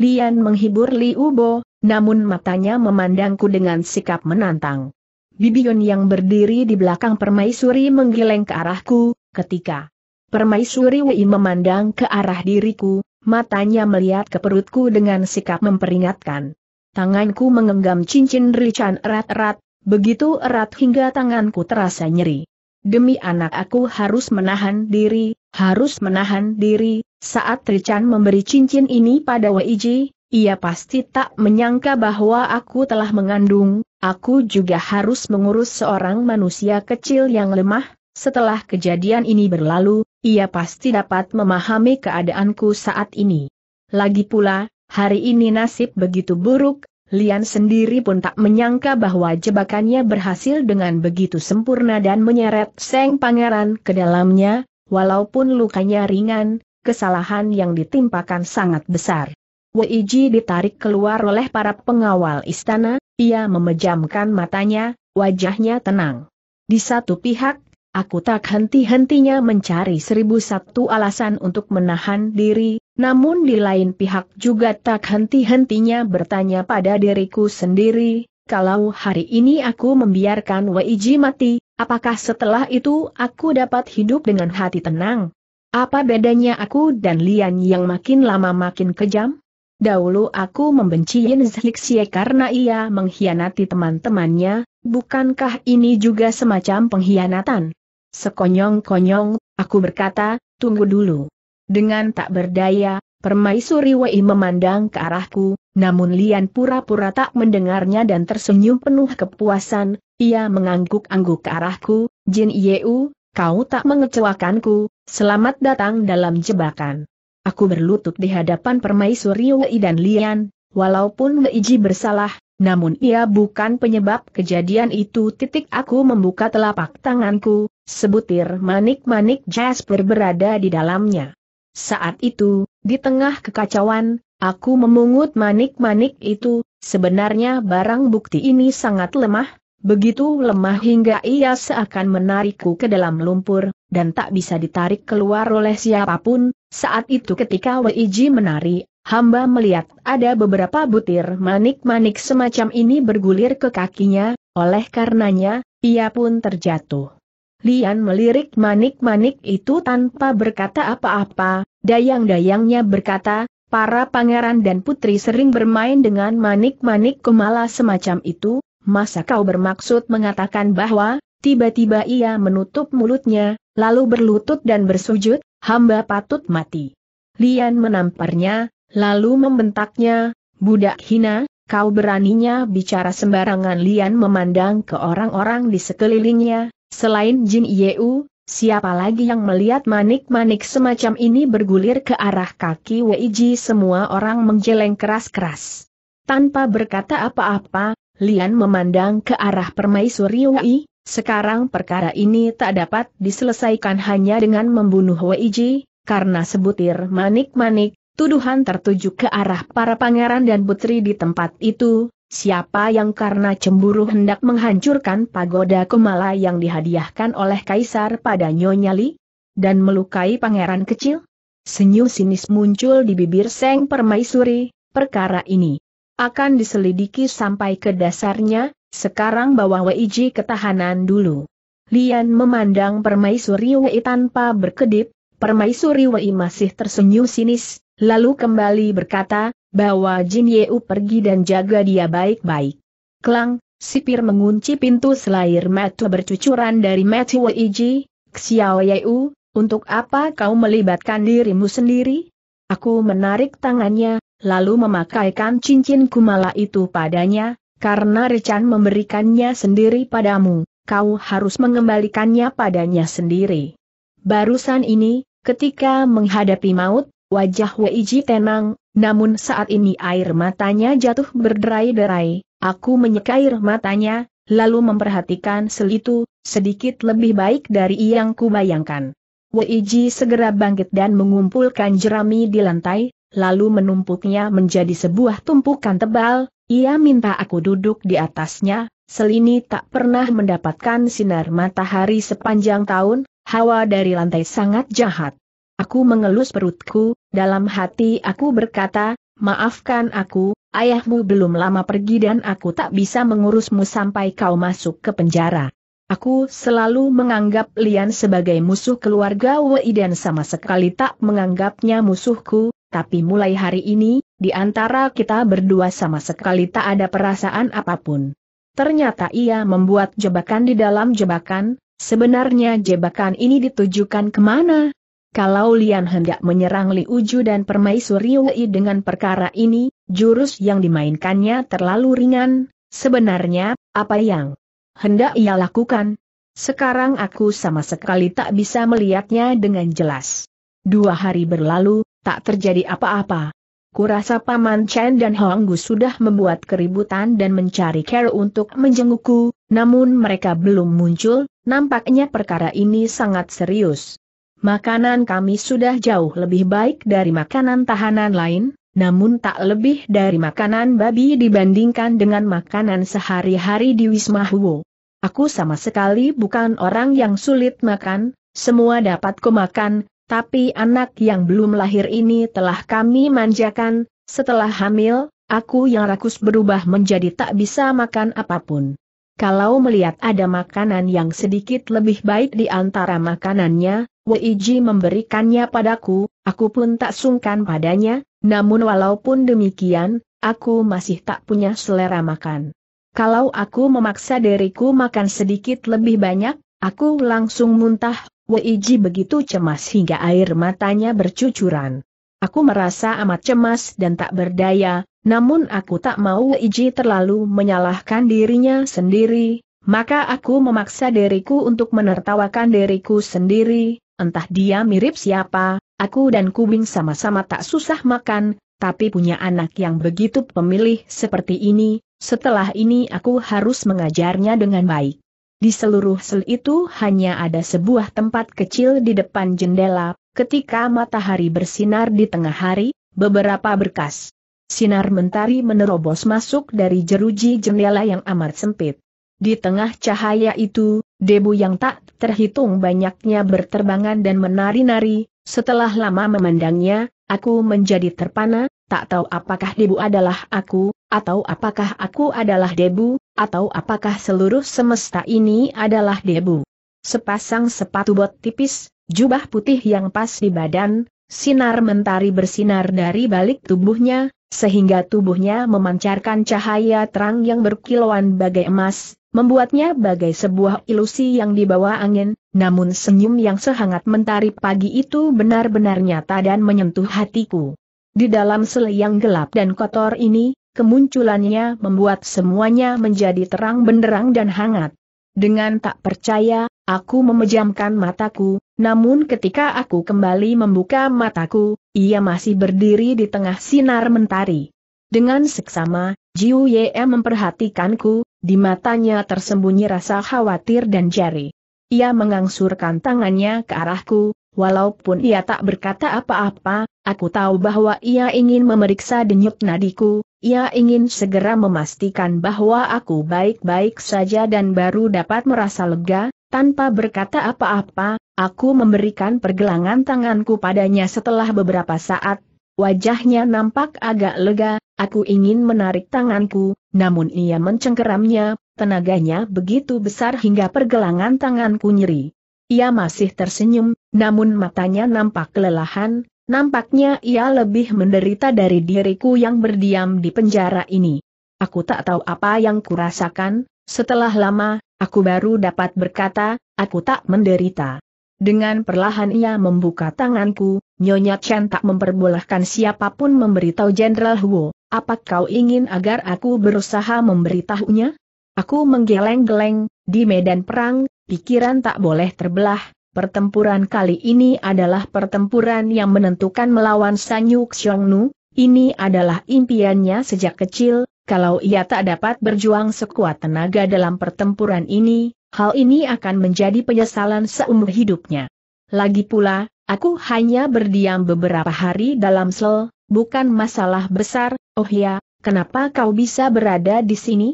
A: Lian menghibur Liu Bo, namun matanya memandangku dengan sikap menantang. Bibion yang berdiri di belakang permaisuri menggeleng ke arahku, ketika Permaisuri Wei memandang ke arah diriku, matanya melihat ke perutku dengan sikap memperingatkan. Tanganku mengenggam cincin rican erat-erat, begitu erat hingga tanganku terasa nyeri. Demi anak aku harus menahan diri, harus menahan diri, saat Trican memberi cincin ini pada Weiji, ia pasti tak menyangka bahwa aku telah mengandung, aku juga harus mengurus seorang manusia kecil yang lemah, setelah kejadian ini berlalu, ia pasti dapat memahami keadaanku saat ini. Lagi pula, hari ini nasib begitu buruk, Lian sendiri pun tak menyangka bahwa jebakannya berhasil dengan begitu sempurna dan menyeret Seng Pangeran ke dalamnya, walaupun lukanya ringan, kesalahan yang ditimpakan sangat besar. Wei Weiji ditarik keluar oleh para pengawal istana, ia memejamkan matanya, wajahnya tenang. Di satu pihak, Aku tak henti-hentinya mencari seribu satu alasan untuk menahan diri, namun di lain pihak juga tak henti-hentinya bertanya pada diriku sendiri, kalau hari ini aku membiarkan Weiji mati, apakah setelah itu aku dapat hidup dengan hati tenang? Apa bedanya aku dan Lian yang makin lama makin kejam? Dahulu aku membenci Yin Zhixie karena ia mengkhianati teman-temannya, bukankah ini juga semacam pengkhianatan? Sekonyong-konyong, aku berkata, tunggu dulu. Dengan tak berdaya, Permaisuri Wei memandang ke arahku, namun Lian pura-pura tak mendengarnya dan tersenyum penuh kepuasan, ia mengangguk-angguk ke arahku, Jin Yeu, kau tak mengecewakanku, selamat datang dalam jebakan. Aku berlutut di hadapan Permaisuri Wei dan Lian, walaupun Meiji bersalah, namun ia bukan penyebab kejadian itu. Titik aku membuka telapak tanganku, Sebutir manik-manik Jasper berada di dalamnya. Saat itu, di tengah kekacauan, aku memungut manik-manik itu, sebenarnya barang bukti ini sangat lemah, begitu lemah hingga ia seakan menarikku ke dalam lumpur, dan tak bisa ditarik keluar oleh siapapun, saat itu ketika Weiji menari, hamba melihat ada beberapa butir manik-manik semacam ini bergulir ke kakinya, oleh karenanya, ia pun terjatuh. Lian melirik manik-manik itu tanpa berkata apa-apa, dayang-dayangnya berkata, para pangeran dan putri sering bermain dengan manik-manik kemala semacam itu, masa kau bermaksud mengatakan bahwa, tiba-tiba ia menutup mulutnya, lalu berlutut dan bersujud, hamba patut mati. Lian menamparnya, lalu membentaknya, budak hina, kau beraninya bicara sembarangan Lian memandang ke orang-orang di sekelilingnya, Selain Jin Yeu, siapa lagi yang melihat manik-manik semacam ini bergulir ke arah kaki Wei Ji? semua orang menjeleng keras-keras. Tanpa berkata apa-apa, Lian memandang ke arah permaisuri Wei, sekarang perkara ini tak dapat diselesaikan hanya dengan membunuh Wei Ji, karena sebutir manik-manik, tuduhan tertuju ke arah para pangeran dan putri di tempat itu, Siapa yang karena cemburu hendak menghancurkan pagoda Kumala yang dihadiahkan oleh Kaisar pada Nyonya Li? Dan melukai pangeran kecil? Senyum sinis muncul di bibir Seng Permaisuri, perkara ini akan diselidiki sampai ke dasarnya, sekarang bawa Weiji ketahanan dulu. Lian memandang Permaisuri Wei tanpa berkedip, Permaisuri Wei masih tersenyum sinis, lalu kembali berkata, Bawa Jin Yeu pergi dan jaga dia baik-baik. Klang, sipir mengunci pintu selair metu bercucuran dari Matthew Weiji, Xiao Yeu, untuk apa kau melibatkan dirimu sendiri? Aku menarik tangannya, lalu memakaikan cincin kumala itu padanya, karena Rican memberikannya sendiri padamu, kau harus mengembalikannya padanya sendiri. Barusan ini, ketika menghadapi maut, wajah Weiji tenang, namun saat ini air matanya jatuh berderai-derai, aku menyeka air matanya, lalu memperhatikan sel itu sedikit lebih baik dari yang kubayangkan. Weiji segera bangkit dan mengumpulkan jerami di lantai, lalu menumpuknya menjadi sebuah tumpukan tebal, ia minta aku duduk di atasnya, Selini tak pernah mendapatkan sinar matahari sepanjang tahun, hawa dari lantai sangat jahat. Aku mengelus perutku, dalam hati aku berkata, maafkan aku, ayahmu belum lama pergi dan aku tak bisa mengurusmu sampai kau masuk ke penjara. Aku selalu menganggap Lian sebagai musuh keluarga Wei dan sama sekali tak menganggapnya musuhku, tapi mulai hari ini, di antara kita berdua sama sekali tak ada perasaan apapun. Ternyata ia membuat jebakan di dalam jebakan, sebenarnya jebakan ini ditujukan kemana? Kalau Lian hendak menyerang Li Uju dan Permaisuri Wei dengan perkara ini, jurus yang dimainkannya terlalu ringan, sebenarnya, apa yang hendak ia lakukan? Sekarang aku sama sekali tak bisa melihatnya dengan jelas. Dua hari berlalu, tak terjadi apa-apa. Kurasa Paman Chen dan Gu sudah membuat keributan dan mencari care untuk menjengukku, namun mereka belum muncul, nampaknya perkara ini sangat serius. Makanan kami sudah jauh lebih baik dari makanan tahanan lain, namun tak lebih dari makanan babi dibandingkan dengan makanan sehari-hari di Wisma Huo. Aku sama sekali bukan orang yang sulit makan, semua dapat kumakan, tapi anak yang belum lahir ini telah kami manjakan, setelah hamil, aku yang rakus berubah menjadi tak bisa makan apapun. Kalau melihat ada makanan yang sedikit lebih baik di antara makanannya, Weiji memberikannya padaku, aku pun tak sungkan padanya, namun walaupun demikian, aku masih tak punya selera makan. Kalau aku memaksa diriku makan sedikit lebih banyak, aku langsung muntah, Weiji begitu cemas hingga air matanya bercucuran. Aku merasa amat cemas dan tak berdaya, namun aku tak mau Weiji terlalu menyalahkan dirinya sendiri, maka aku memaksa diriku untuk menertawakan diriku sendiri, entah dia mirip siapa, aku dan Kubing sama-sama tak susah makan, tapi punya anak yang begitu pemilih seperti ini, setelah ini aku harus mengajarnya dengan baik. Di seluruh sel itu hanya ada sebuah tempat kecil di depan jendela, ketika matahari bersinar di tengah hari, beberapa berkas. Sinar mentari menerobos masuk dari jeruji jendela yang amat sempit. Di tengah cahaya itu, debu yang tak terhitung banyaknya berterbangan dan menari-nari, setelah lama memandangnya, aku menjadi terpana, tak tahu apakah debu adalah aku, atau apakah aku adalah debu, atau apakah seluruh semesta ini adalah debu. Sepasang sepatu bot tipis, jubah putih yang pas di badan, sinar mentari bersinar dari balik tubuhnya, sehingga tubuhnya memancarkan cahaya terang yang berkilauan bagai emas, membuatnya bagai sebuah ilusi yang dibawa angin, namun senyum yang sehangat mentari pagi itu benar-benar nyata dan menyentuh hatiku. Di dalam sel yang gelap dan kotor ini, kemunculannya membuat semuanya menjadi terang benderang dan hangat. Dengan tak percaya, Aku memejamkan mataku, namun ketika aku kembali membuka mataku, ia masih berdiri di tengah sinar mentari. Dengan seksama, Jiu Ye memperhatikanku, di matanya tersembunyi rasa khawatir dan jari. Ia mengangsurkan tangannya ke arahku, walaupun ia tak berkata apa-apa, aku tahu bahwa ia ingin memeriksa denyut nadiku, ia ingin segera memastikan bahwa aku baik-baik saja dan baru dapat merasa lega, tanpa berkata apa-apa, aku memberikan pergelangan tanganku padanya setelah beberapa saat. Wajahnya nampak agak lega, aku ingin menarik tanganku, namun ia mencengkeramnya, tenaganya begitu besar hingga pergelangan tanganku nyeri. Ia masih tersenyum, namun matanya nampak kelelahan, nampaknya ia lebih menderita dari diriku yang berdiam di penjara ini. Aku tak tahu apa yang kurasakan, setelah lama, aku baru dapat berkata, aku tak menderita. Dengan perlahan ia membuka tanganku, Nyonya Chen tak memperbolehkan siapapun memberitahu Jenderal Huo, apa kau ingin agar aku berusaha memberitahunya? Aku menggeleng-geleng, di medan perang, pikiran tak boleh terbelah, pertempuran kali ini adalah pertempuran yang menentukan melawan Sanyuk Xiongnu, ini adalah impiannya sejak kecil, kalau ia tak dapat berjuang sekuat tenaga dalam pertempuran ini, hal ini akan menjadi penyesalan seumur hidupnya. Lagi pula, aku hanya berdiam beberapa hari dalam sel, bukan masalah besar, oh ya, kenapa kau bisa berada di sini?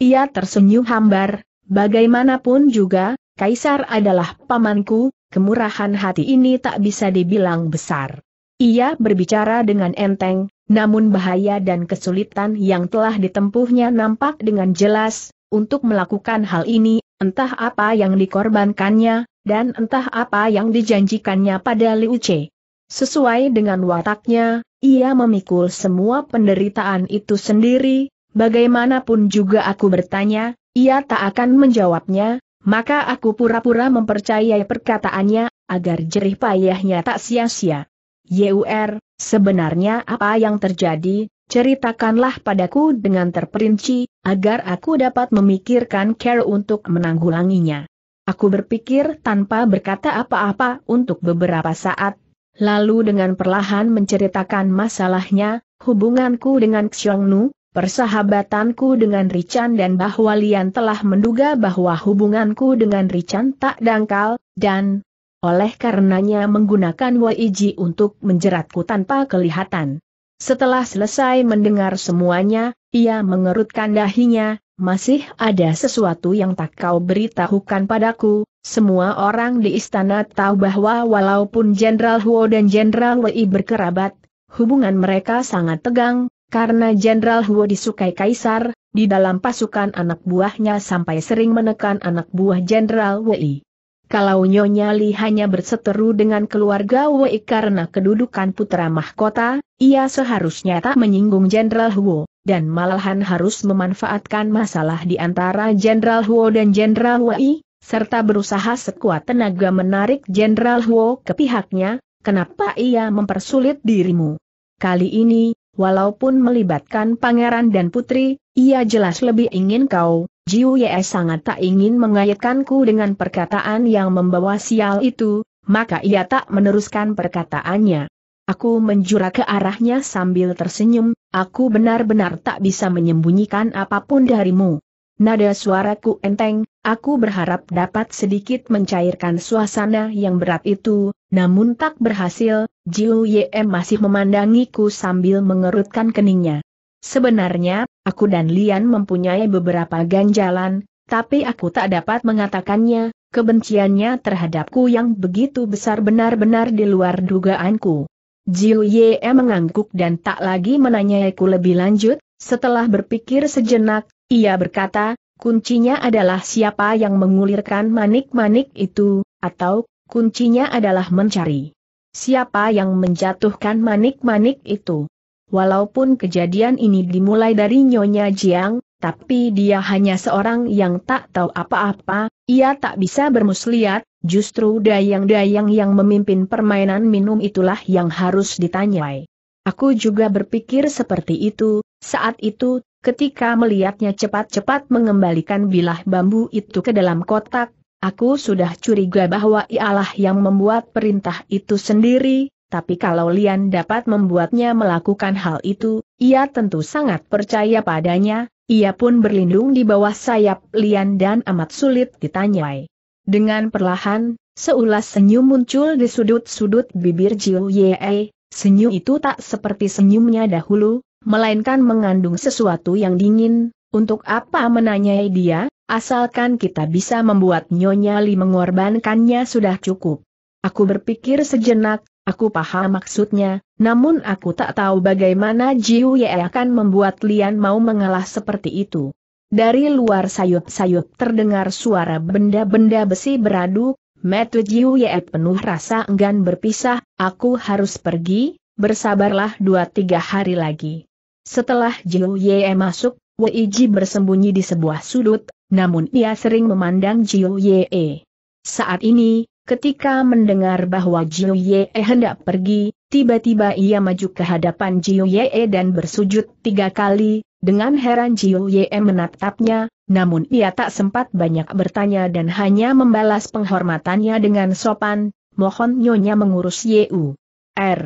A: Ia tersenyum hambar, bagaimanapun juga, Kaisar adalah pamanku, kemurahan hati ini tak bisa dibilang besar. Ia berbicara dengan enteng, namun bahaya dan kesulitan yang telah ditempuhnya nampak dengan jelas, untuk melakukan hal ini, entah apa yang dikorbankannya, dan entah apa yang dijanjikannya pada Liu Che. Sesuai dengan wataknya, ia memikul semua penderitaan itu sendiri, bagaimanapun juga aku bertanya, ia tak akan menjawabnya, maka aku pura-pura mempercayai perkataannya, agar jerih payahnya tak sia-sia. YUR, er, Sebenarnya apa yang terjadi, ceritakanlah padaku dengan terperinci, agar aku dapat memikirkan care untuk menanggulanginya. Aku berpikir tanpa berkata apa-apa untuk beberapa saat, lalu dengan perlahan menceritakan masalahnya, hubunganku dengan Xiong Nu, Persahabatanku dengan Rican dan bahwa Lian telah menduga bahwa hubunganku dengan Rican tak dangkal, dan, oleh karenanya menggunakan Waiji untuk menjeratku tanpa kelihatan. Setelah selesai mendengar semuanya, ia mengerutkan dahinya, masih ada sesuatu yang tak kau beritahukan padaku, semua orang di istana tahu bahwa walaupun Jenderal Huo dan Jenderal Wei berkerabat, hubungan mereka sangat tegang, karena Jenderal Huo disukai Kaisar, di dalam pasukan anak buahnya sampai sering menekan anak buah Jenderal Wei kalau Nyonya Li hanya berseteru dengan keluarga Wei karena kedudukan putra mahkota, ia seharusnya tak menyinggung Jenderal Huo, dan malahan harus memanfaatkan masalah di antara Jenderal Huo dan Jenderal Wei, serta berusaha sekuat tenaga menarik Jenderal Huo ke pihaknya, kenapa ia mempersulit dirimu? Kali ini, walaupun melibatkan pangeran dan putri, ia jelas lebih ingin kau, Jiu Ye sangat tak ingin mengaitkanku dengan perkataan yang membawa sial itu, maka ia tak meneruskan perkataannya. Aku menjura ke arahnya sambil tersenyum, aku benar-benar tak bisa menyembunyikan apapun darimu. Nada suaraku enteng, aku berharap dapat sedikit mencairkan suasana yang berat itu, namun tak berhasil, Jiu Ye masih memandangiku sambil mengerutkan keningnya. Sebenarnya, aku dan Lian mempunyai beberapa ganjalan, tapi aku tak dapat mengatakannya, kebenciannya terhadapku yang begitu besar benar-benar di luar dugaanku. Jiu Ye mengangguk dan tak lagi menanyaiku lebih lanjut, setelah berpikir sejenak, ia berkata, kuncinya adalah siapa yang mengulirkan manik-manik itu, atau, kuncinya adalah mencari. Siapa yang menjatuhkan manik-manik itu? Walaupun kejadian ini dimulai dari Nyonya Jiang, tapi dia hanya seorang yang tak tahu apa-apa, ia tak bisa bermusliat, justru dayang-dayang yang memimpin permainan minum itulah yang harus ditanyai. Aku juga berpikir seperti itu, saat itu, ketika melihatnya cepat-cepat mengembalikan bilah bambu itu ke dalam kotak, aku sudah curiga bahwa ialah yang membuat perintah itu sendiri, tapi kalau Lian dapat membuatnya melakukan hal itu, ia tentu sangat percaya padanya, ia pun berlindung di bawah sayap Lian dan amat sulit ditanyai. Dengan perlahan, seulas senyum muncul di sudut-sudut bibir Jiu Ye, senyum itu tak seperti senyumnya dahulu, melainkan mengandung sesuatu yang dingin, untuk apa menanyai dia, asalkan kita bisa membuat Nyonya Li mengorbankannya sudah cukup. Aku berpikir sejenak, Aku paham maksudnya, namun aku tak tahu bagaimana Jiu Ye akan membuat Lian mau mengalah seperti itu. Dari luar sayup-sayup terdengar suara benda-benda besi beradu, Metu Jiu Ye penuh rasa enggan berpisah, aku harus pergi, bersabarlah dua tiga hari lagi. Setelah Jiu Ye masuk, Wei Ji bersembunyi di sebuah sudut, namun ia sering memandang Jiu Ye. Saat ini, Ketika mendengar bahwa Jiu Ye hendak pergi, tiba-tiba ia maju ke hadapan Jiu Ye dan bersujud tiga kali, dengan heran Jiu Ye menatapnya, namun ia tak sempat banyak bertanya dan hanya membalas penghormatannya dengan sopan, mohon nyonya mengurus Yeu. R.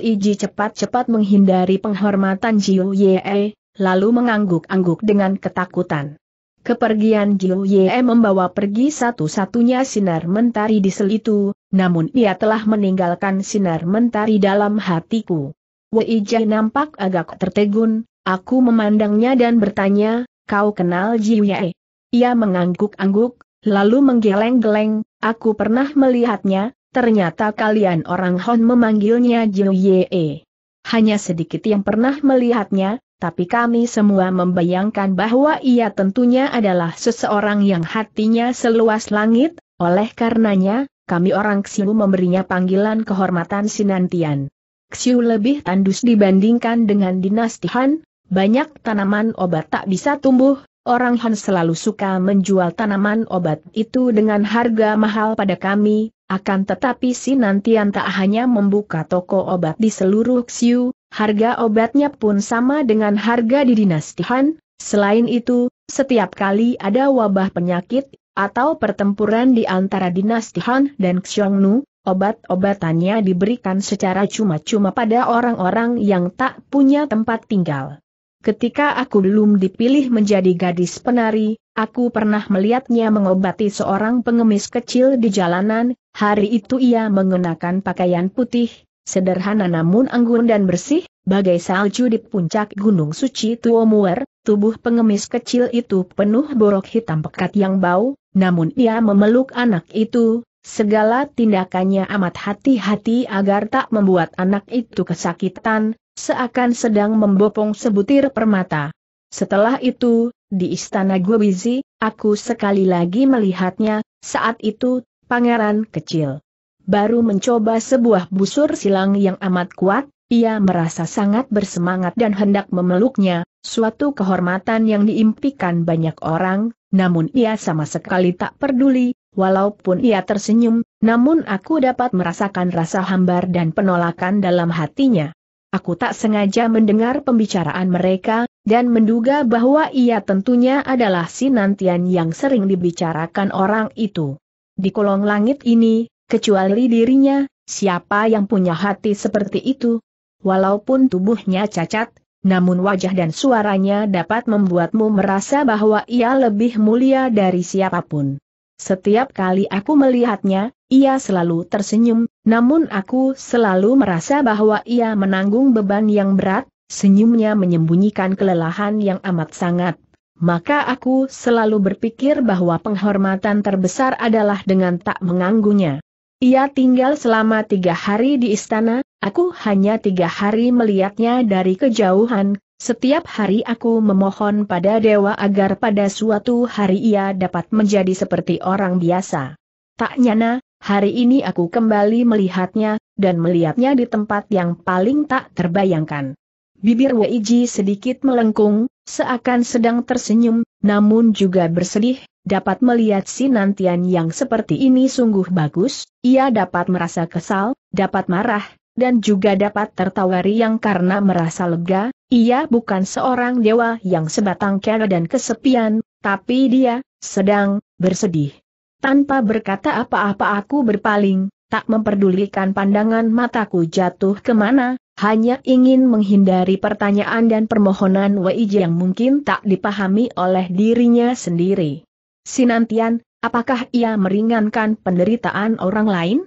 A: Ji cepat-cepat menghindari penghormatan Jiu Ye, lalu mengangguk-angguk dengan ketakutan. Kepergian Jiu Ye membawa pergi satu-satunya sinar mentari di sel itu, namun ia telah meninggalkan sinar mentari dalam hatiku. Wei Jai nampak agak tertegun, aku memandangnya dan bertanya, kau kenal Jiu Ye? Ia mengangguk-angguk, lalu menggeleng-geleng, aku pernah melihatnya, ternyata kalian orang Hon memanggilnya Jiu Ye. Hanya sedikit yang pernah melihatnya, tapi kami semua membayangkan bahwa ia tentunya adalah seseorang yang hatinya seluas langit, oleh karenanya, kami orang Xiu memberinya panggilan kehormatan Sinantian. Xiu lebih tandus dibandingkan dengan dinasti Han, banyak tanaman obat tak bisa tumbuh, orang Han selalu suka menjual tanaman obat itu dengan harga mahal pada kami, akan tetapi Sinantian tak hanya membuka toko obat di seluruh Xiu, harga obatnya pun sama dengan harga di dinasti Han, selain itu, setiap kali ada wabah penyakit, atau pertempuran di antara dinasti Han dan Xiongnu, obat-obatannya diberikan secara cuma-cuma pada orang-orang yang tak punya tempat tinggal. Ketika aku belum dipilih menjadi gadis penari, aku pernah melihatnya mengobati seorang pengemis kecil di jalanan, hari itu ia mengenakan pakaian putih, Sederhana namun anggun dan bersih, bagai salju di puncak Gunung Suci Tuomuer, tubuh pengemis kecil itu penuh borok hitam pekat yang bau, namun ia memeluk anak itu, segala tindakannya amat hati-hati agar tak membuat anak itu kesakitan, seakan sedang membopong sebutir permata. Setelah itu, di istana Guizi, aku sekali lagi melihatnya, saat itu, pangeran kecil baru mencoba sebuah busur silang yang amat kuat, ia merasa sangat bersemangat dan hendak memeluknya, suatu kehormatan yang diimpikan banyak orang, namun ia sama sekali tak peduli, walaupun ia tersenyum, namun aku dapat merasakan rasa hambar dan penolakan dalam hatinya. Aku tak sengaja mendengar pembicaraan mereka, dan menduga bahwa ia tentunya adalah si Nantian yang sering dibicarakan orang itu. Di kolong langit ini, Kecuali dirinya, siapa yang punya hati seperti itu? Walaupun tubuhnya cacat, namun wajah dan suaranya dapat membuatmu merasa bahwa ia lebih mulia dari siapapun. Setiap kali aku melihatnya, ia selalu tersenyum, namun aku selalu merasa bahwa ia menanggung beban yang berat, senyumnya menyembunyikan kelelahan yang amat sangat. Maka aku selalu berpikir bahwa penghormatan terbesar adalah dengan tak mengganggunya. Ia tinggal selama tiga hari di istana, aku hanya tiga hari melihatnya dari kejauhan, setiap hari aku memohon pada dewa agar pada suatu hari ia dapat menjadi seperti orang biasa. Tak nyana, hari ini aku kembali melihatnya, dan melihatnya di tempat yang paling tak terbayangkan. Bibir Weiji sedikit melengkung, seakan sedang tersenyum, namun juga bersedih, dapat melihat si nantian yang seperti ini sungguh bagus, ia dapat merasa kesal, dapat marah, dan juga dapat tertawa riang karena merasa lega, ia bukan seorang dewa yang sebatang kera dan kesepian, tapi dia, sedang, bersedih. Tanpa berkata apa-apa aku berpaling, tak memperdulikan pandangan mataku jatuh kemana, hanya ingin menghindari pertanyaan dan permohonan Wei yang mungkin tak dipahami oleh dirinya sendiri. Sinantian, apakah ia meringankan penderitaan orang lain?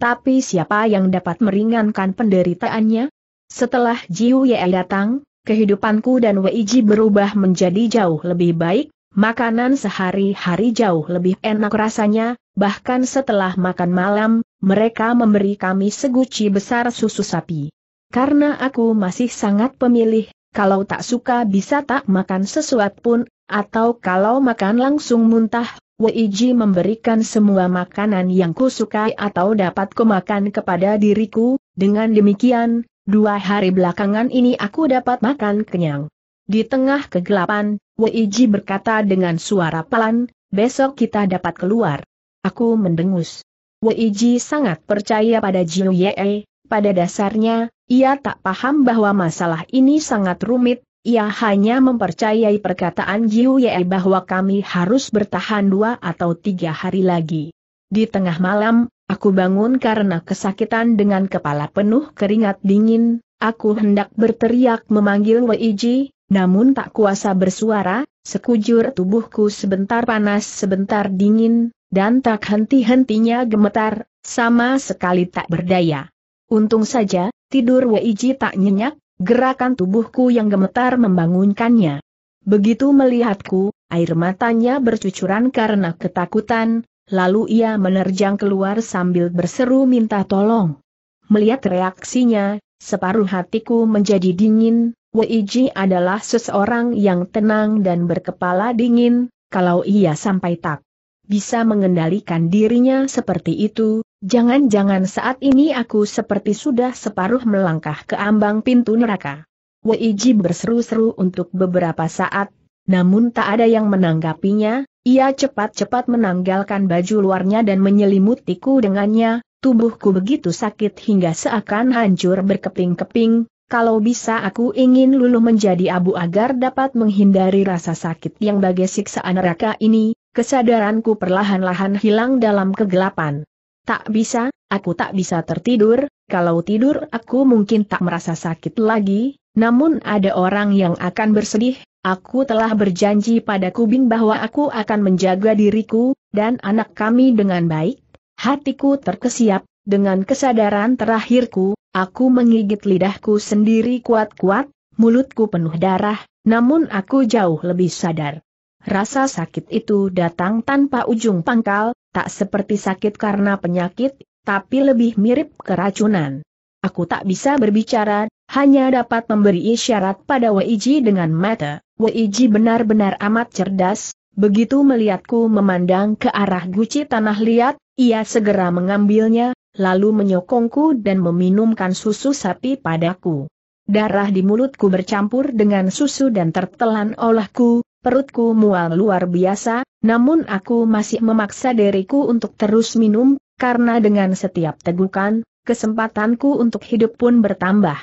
A: Tapi siapa yang dapat meringankan penderitaannya? Setelah Jiu Ye datang, kehidupanku dan Weiji berubah menjadi jauh lebih baik, makanan sehari-hari jauh lebih enak rasanya, bahkan setelah makan malam, mereka memberi kami seguci besar susu sapi. Karena aku masih sangat pemilih, kalau tak suka bisa tak makan sesuap pun, atau kalau makan langsung muntah, Weiji memberikan semua makanan yang kusukai atau dapat kumakan kepada diriku, dengan demikian, dua hari belakangan ini aku dapat makan kenyang. Di tengah kegelapan, Weiji berkata dengan suara pelan, besok kita dapat keluar. Aku mendengus. Weiji sangat percaya pada Jiu Ye, pada dasarnya, ia tak paham bahwa masalah ini sangat rumit, ia hanya mempercayai perkataan Jiu Ye bahwa kami harus bertahan dua atau tiga hari lagi. Di tengah malam, aku bangun karena kesakitan dengan kepala penuh keringat dingin, aku hendak berteriak memanggil Wei Ji, namun tak kuasa bersuara, sekujur tubuhku sebentar panas sebentar dingin, dan tak henti-hentinya gemetar, sama sekali tak berdaya. Untung saja, tidur Wei Ji tak nyenyak, Gerakan tubuhku yang gemetar membangunkannya. Begitu melihatku, air matanya bercucuran karena ketakutan, lalu ia menerjang keluar sambil berseru minta tolong. Melihat reaksinya, separuh hatiku menjadi dingin, Weiji adalah seseorang yang tenang dan berkepala dingin, kalau ia sampai tak bisa mengendalikan dirinya seperti itu, Jangan-jangan saat ini aku seperti sudah separuh melangkah ke ambang pintu neraka. Weiji berseru-seru untuk beberapa saat, namun tak ada yang menanggapinya, ia cepat-cepat menanggalkan baju luarnya dan menyelimutiku dengannya, tubuhku begitu sakit hingga seakan hancur berkeping-keping, kalau bisa aku ingin luluh menjadi abu agar dapat menghindari rasa sakit yang bagai siksaan neraka ini, kesadaranku perlahan-lahan hilang dalam kegelapan. Tak bisa, aku tak bisa tertidur, kalau tidur aku mungkin tak merasa sakit lagi, namun ada orang yang akan bersedih, aku telah berjanji pada Kubing bahwa aku akan menjaga diriku, dan anak kami dengan baik. Hatiku terkesiap, dengan kesadaran terakhirku, aku menggigit lidahku sendiri kuat-kuat, mulutku penuh darah, namun aku jauh lebih sadar. Rasa sakit itu datang tanpa ujung pangkal, Tak seperti sakit karena penyakit, tapi lebih mirip keracunan. Aku tak bisa berbicara, hanya dapat memberi isyarat pada Weiji dengan mata. Weiji benar-benar amat cerdas, begitu melihatku memandang ke arah guci tanah liat, ia segera mengambilnya, lalu menyokongku dan meminumkan susu sapi padaku. Darah di mulutku bercampur dengan susu dan tertelan olehku, perutku mual luar biasa, namun aku masih memaksa diriku untuk terus minum, karena dengan setiap tegukan, kesempatanku untuk hidup pun bertambah.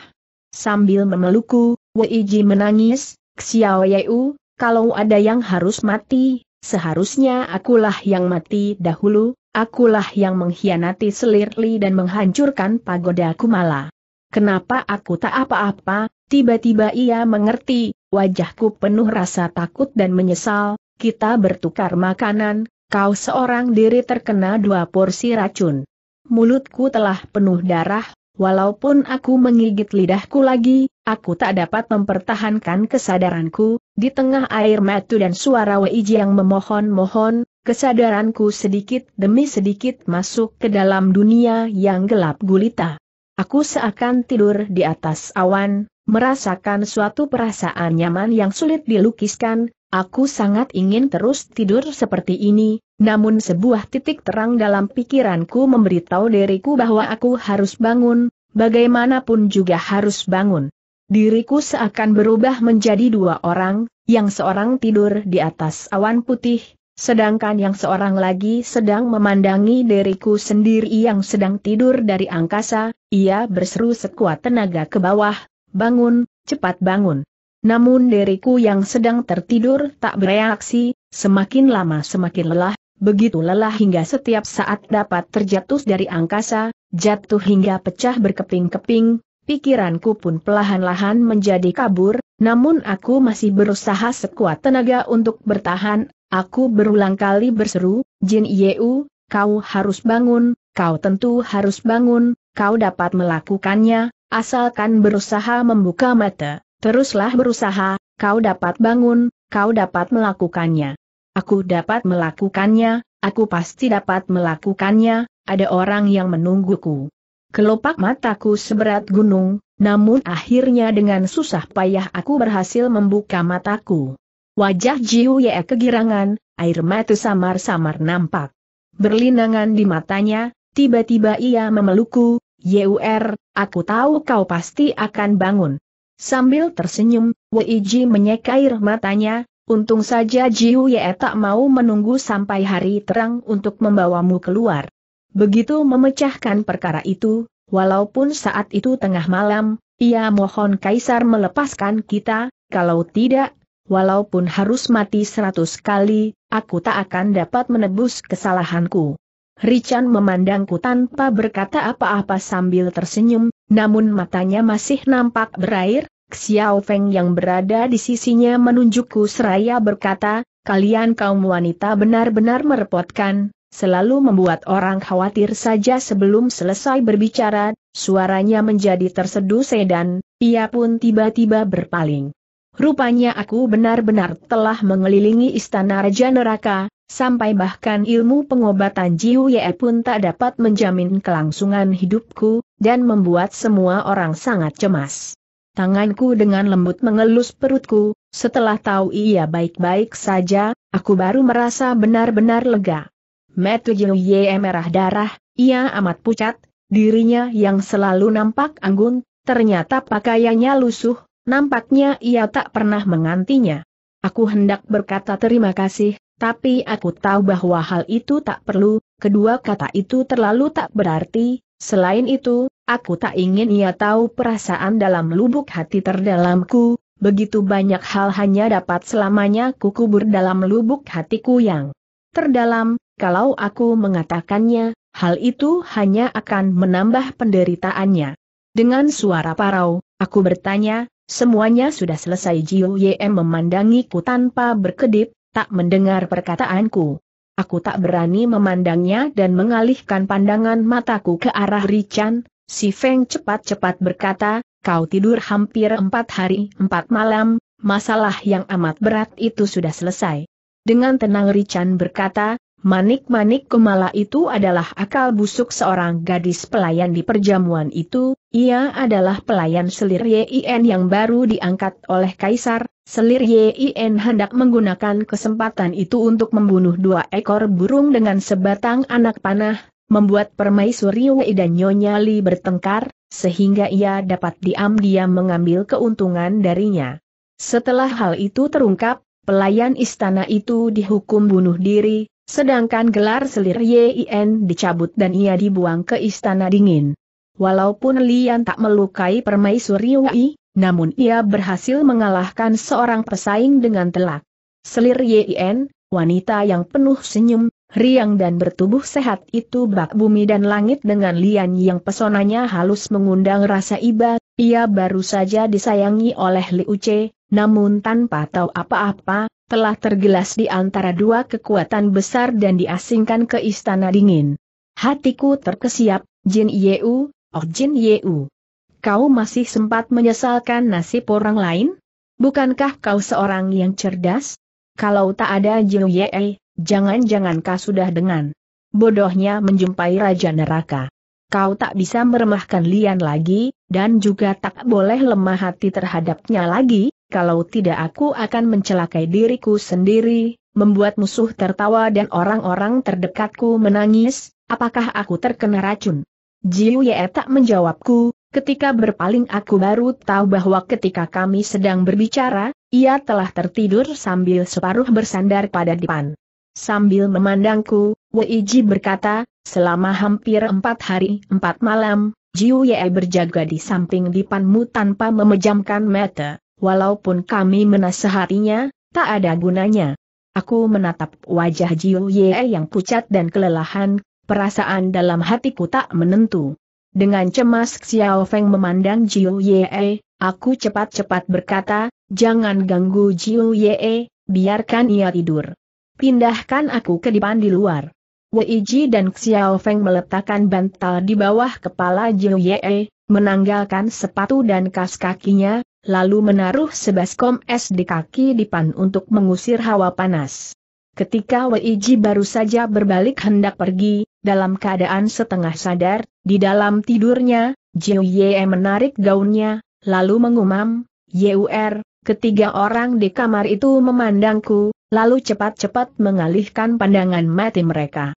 A: Sambil memelukku, Ji menangis, Xiao Yeu, kalau ada yang harus mati, seharusnya akulah yang mati dahulu, akulah yang mengkhianati selirli dan menghancurkan pagoda Kumala. Kenapa aku tak apa-apa, tiba-tiba ia mengerti, Wajahku penuh rasa takut dan menyesal, kita bertukar makanan, kau seorang diri terkena dua porsi racun. Mulutku telah penuh darah, walaupun aku menggigit lidahku lagi, aku tak dapat mempertahankan kesadaranku, di tengah air mata dan suara Weiji yang memohon-mohon, kesadaranku sedikit demi sedikit masuk ke dalam dunia yang gelap gulita. Aku seakan tidur di atas awan, Merasakan suatu perasaan nyaman yang sulit dilukiskan, aku sangat ingin terus tidur seperti ini, namun sebuah titik terang dalam pikiranku memberitahu diriku bahwa aku harus bangun, bagaimanapun juga harus bangun. Diriku seakan berubah menjadi dua orang, yang seorang tidur di atas awan putih, sedangkan yang seorang lagi sedang memandangi diriku sendiri yang sedang tidur dari angkasa, ia berseru sekuat tenaga ke bawah, bangun, cepat bangun. Namun diriku yang sedang tertidur tak bereaksi, semakin lama semakin lelah, begitu lelah hingga setiap saat dapat terjatuh dari angkasa, jatuh hingga pecah berkeping-keping, pikiranku pun perlahan-lahan menjadi kabur, namun aku masih berusaha sekuat tenaga untuk bertahan, aku berulang kali berseru, Jin Yeu, kau harus bangun, kau tentu harus bangun, kau dapat melakukannya, Asalkan berusaha membuka mata, teruslah berusaha, kau dapat bangun, kau dapat melakukannya. Aku dapat melakukannya, aku pasti dapat melakukannya, ada orang yang menungguku. Kelopak mataku seberat gunung, namun akhirnya dengan susah payah aku berhasil membuka mataku. Wajah Jiu Ye kegirangan, air mata samar-samar nampak. Berlinangan di matanya, tiba-tiba ia memelukku, Yur, aku tahu kau pasti akan bangun. Sambil tersenyum, Wei Ji air matanya, untung saja Jiu Ye tak mau menunggu sampai hari terang untuk membawamu keluar. Begitu memecahkan perkara itu, walaupun saat itu tengah malam, ia mohon Kaisar melepaskan kita, kalau tidak, walaupun harus mati seratus kali, aku tak akan dapat menebus kesalahanku. Richan memandangku tanpa berkata apa-apa sambil tersenyum, namun matanya masih nampak berair, Xiao Feng yang berada di sisinya menunjukku seraya berkata, kalian kaum wanita benar-benar merepotkan, selalu membuat orang khawatir saja sebelum selesai berbicara, suaranya menjadi terseduh sedan, ia pun tiba-tiba berpaling. Rupanya aku benar-benar telah mengelilingi istana Raja Neraka, Sampai bahkan ilmu pengobatan Jiu Ye pun tak dapat menjamin kelangsungan hidupku, dan membuat semua orang sangat cemas. Tanganku dengan lembut mengelus perutku, setelah tahu ia baik-baik saja, aku baru merasa benar-benar lega. Metu Jiu Ye merah darah, ia amat pucat, dirinya yang selalu nampak anggun, ternyata pakaiannya lusuh, nampaknya ia tak pernah mengantinya. Aku hendak berkata terima kasih, tapi aku tahu bahwa hal itu tak perlu, kedua kata itu terlalu tak berarti, selain itu, aku tak ingin ia tahu perasaan dalam lubuk hati terdalamku, begitu banyak hal hanya dapat selamanya kukubur dalam lubuk hatiku yang terdalam, kalau aku mengatakannya, hal itu hanya akan menambah penderitaannya. Dengan suara parau, aku bertanya, semuanya sudah selesai Jiu Yem memandangiku tanpa berkedip, tak mendengar perkataanku. Aku tak berani memandangnya dan mengalihkan pandangan mataku ke arah Rican, si Feng cepat-cepat berkata, kau tidur hampir empat hari empat malam, masalah yang amat berat itu sudah selesai. Dengan tenang Rican berkata, Manik-manik Kumala itu adalah akal busuk seorang gadis pelayan di perjamuan itu, ia adalah pelayan selir Yin yang baru diangkat oleh Kaisar, Selir Yin hendak menggunakan kesempatan itu untuk membunuh dua ekor burung dengan sebatang anak panah, membuat permaisuri Wei dan Nyonya Li bertengkar, sehingga ia dapat diam-diam mengambil keuntungan darinya. Setelah hal itu terungkap, pelayan istana itu dihukum bunuh diri, sedangkan gelar selir Yin dicabut dan ia dibuang ke istana dingin. Walaupun Lian tak melukai permaisuri Wei, namun ia berhasil mengalahkan seorang pesaing dengan telak. Selir Yin, wanita yang penuh senyum, riang dan bertubuh sehat itu bak bumi dan langit dengan lian yang pesonanya halus mengundang rasa iba, ia baru saja disayangi oleh Liu Che, namun tanpa tahu apa-apa, telah tergelas di antara dua kekuatan besar dan diasingkan ke istana dingin. Hatiku terkesiap, Jin Yeu, Oh Jin Yeu kau masih sempat menyesalkan nasib orang lain? Bukankah kau seorang yang cerdas? Kalau tak ada Jiu Jiuyei, jangan-jangan kau sudah dengan bodohnya menjumpai Raja Neraka. Kau tak bisa meremahkan Lian lagi, dan juga tak boleh lemah hati terhadapnya lagi, kalau tidak aku akan mencelakai diriku sendiri, membuat musuh tertawa dan orang-orang terdekatku menangis, apakah aku terkena racun? Jiu Ye tak menjawabku, Ketika berpaling aku baru tahu bahwa ketika kami sedang berbicara, ia telah tertidur sambil separuh bersandar pada depan. Sambil memandangku, Wei Ji berkata, selama hampir empat hari empat malam, Jiu Ye berjaga di samping Dipanmu tanpa memejamkan mata, walaupun kami menasehatinya, tak ada gunanya. Aku menatap wajah Jiu Ye yang pucat dan kelelahan, perasaan dalam hatiku tak menentu. Dengan cemas Xiao Feng memandang Jiu Ye, aku cepat-cepat berkata, jangan ganggu Jiu Ye, biarkan ia tidur. Pindahkan aku ke depan di luar. Wei Ji dan Xiao Feng meletakkan bantal di bawah kepala Jiu Ye, menanggalkan sepatu dan kas kakinya, lalu menaruh sebaskom es di kaki depan untuk mengusir hawa panas. Ketika Wei Ji baru saja berbalik hendak pergi, dalam keadaan setengah sadar, di dalam tidurnya, Jiu Ye menarik gaunnya, lalu mengumam, Yur, ketiga orang di kamar itu memandangku, lalu cepat-cepat mengalihkan pandangan mati mereka.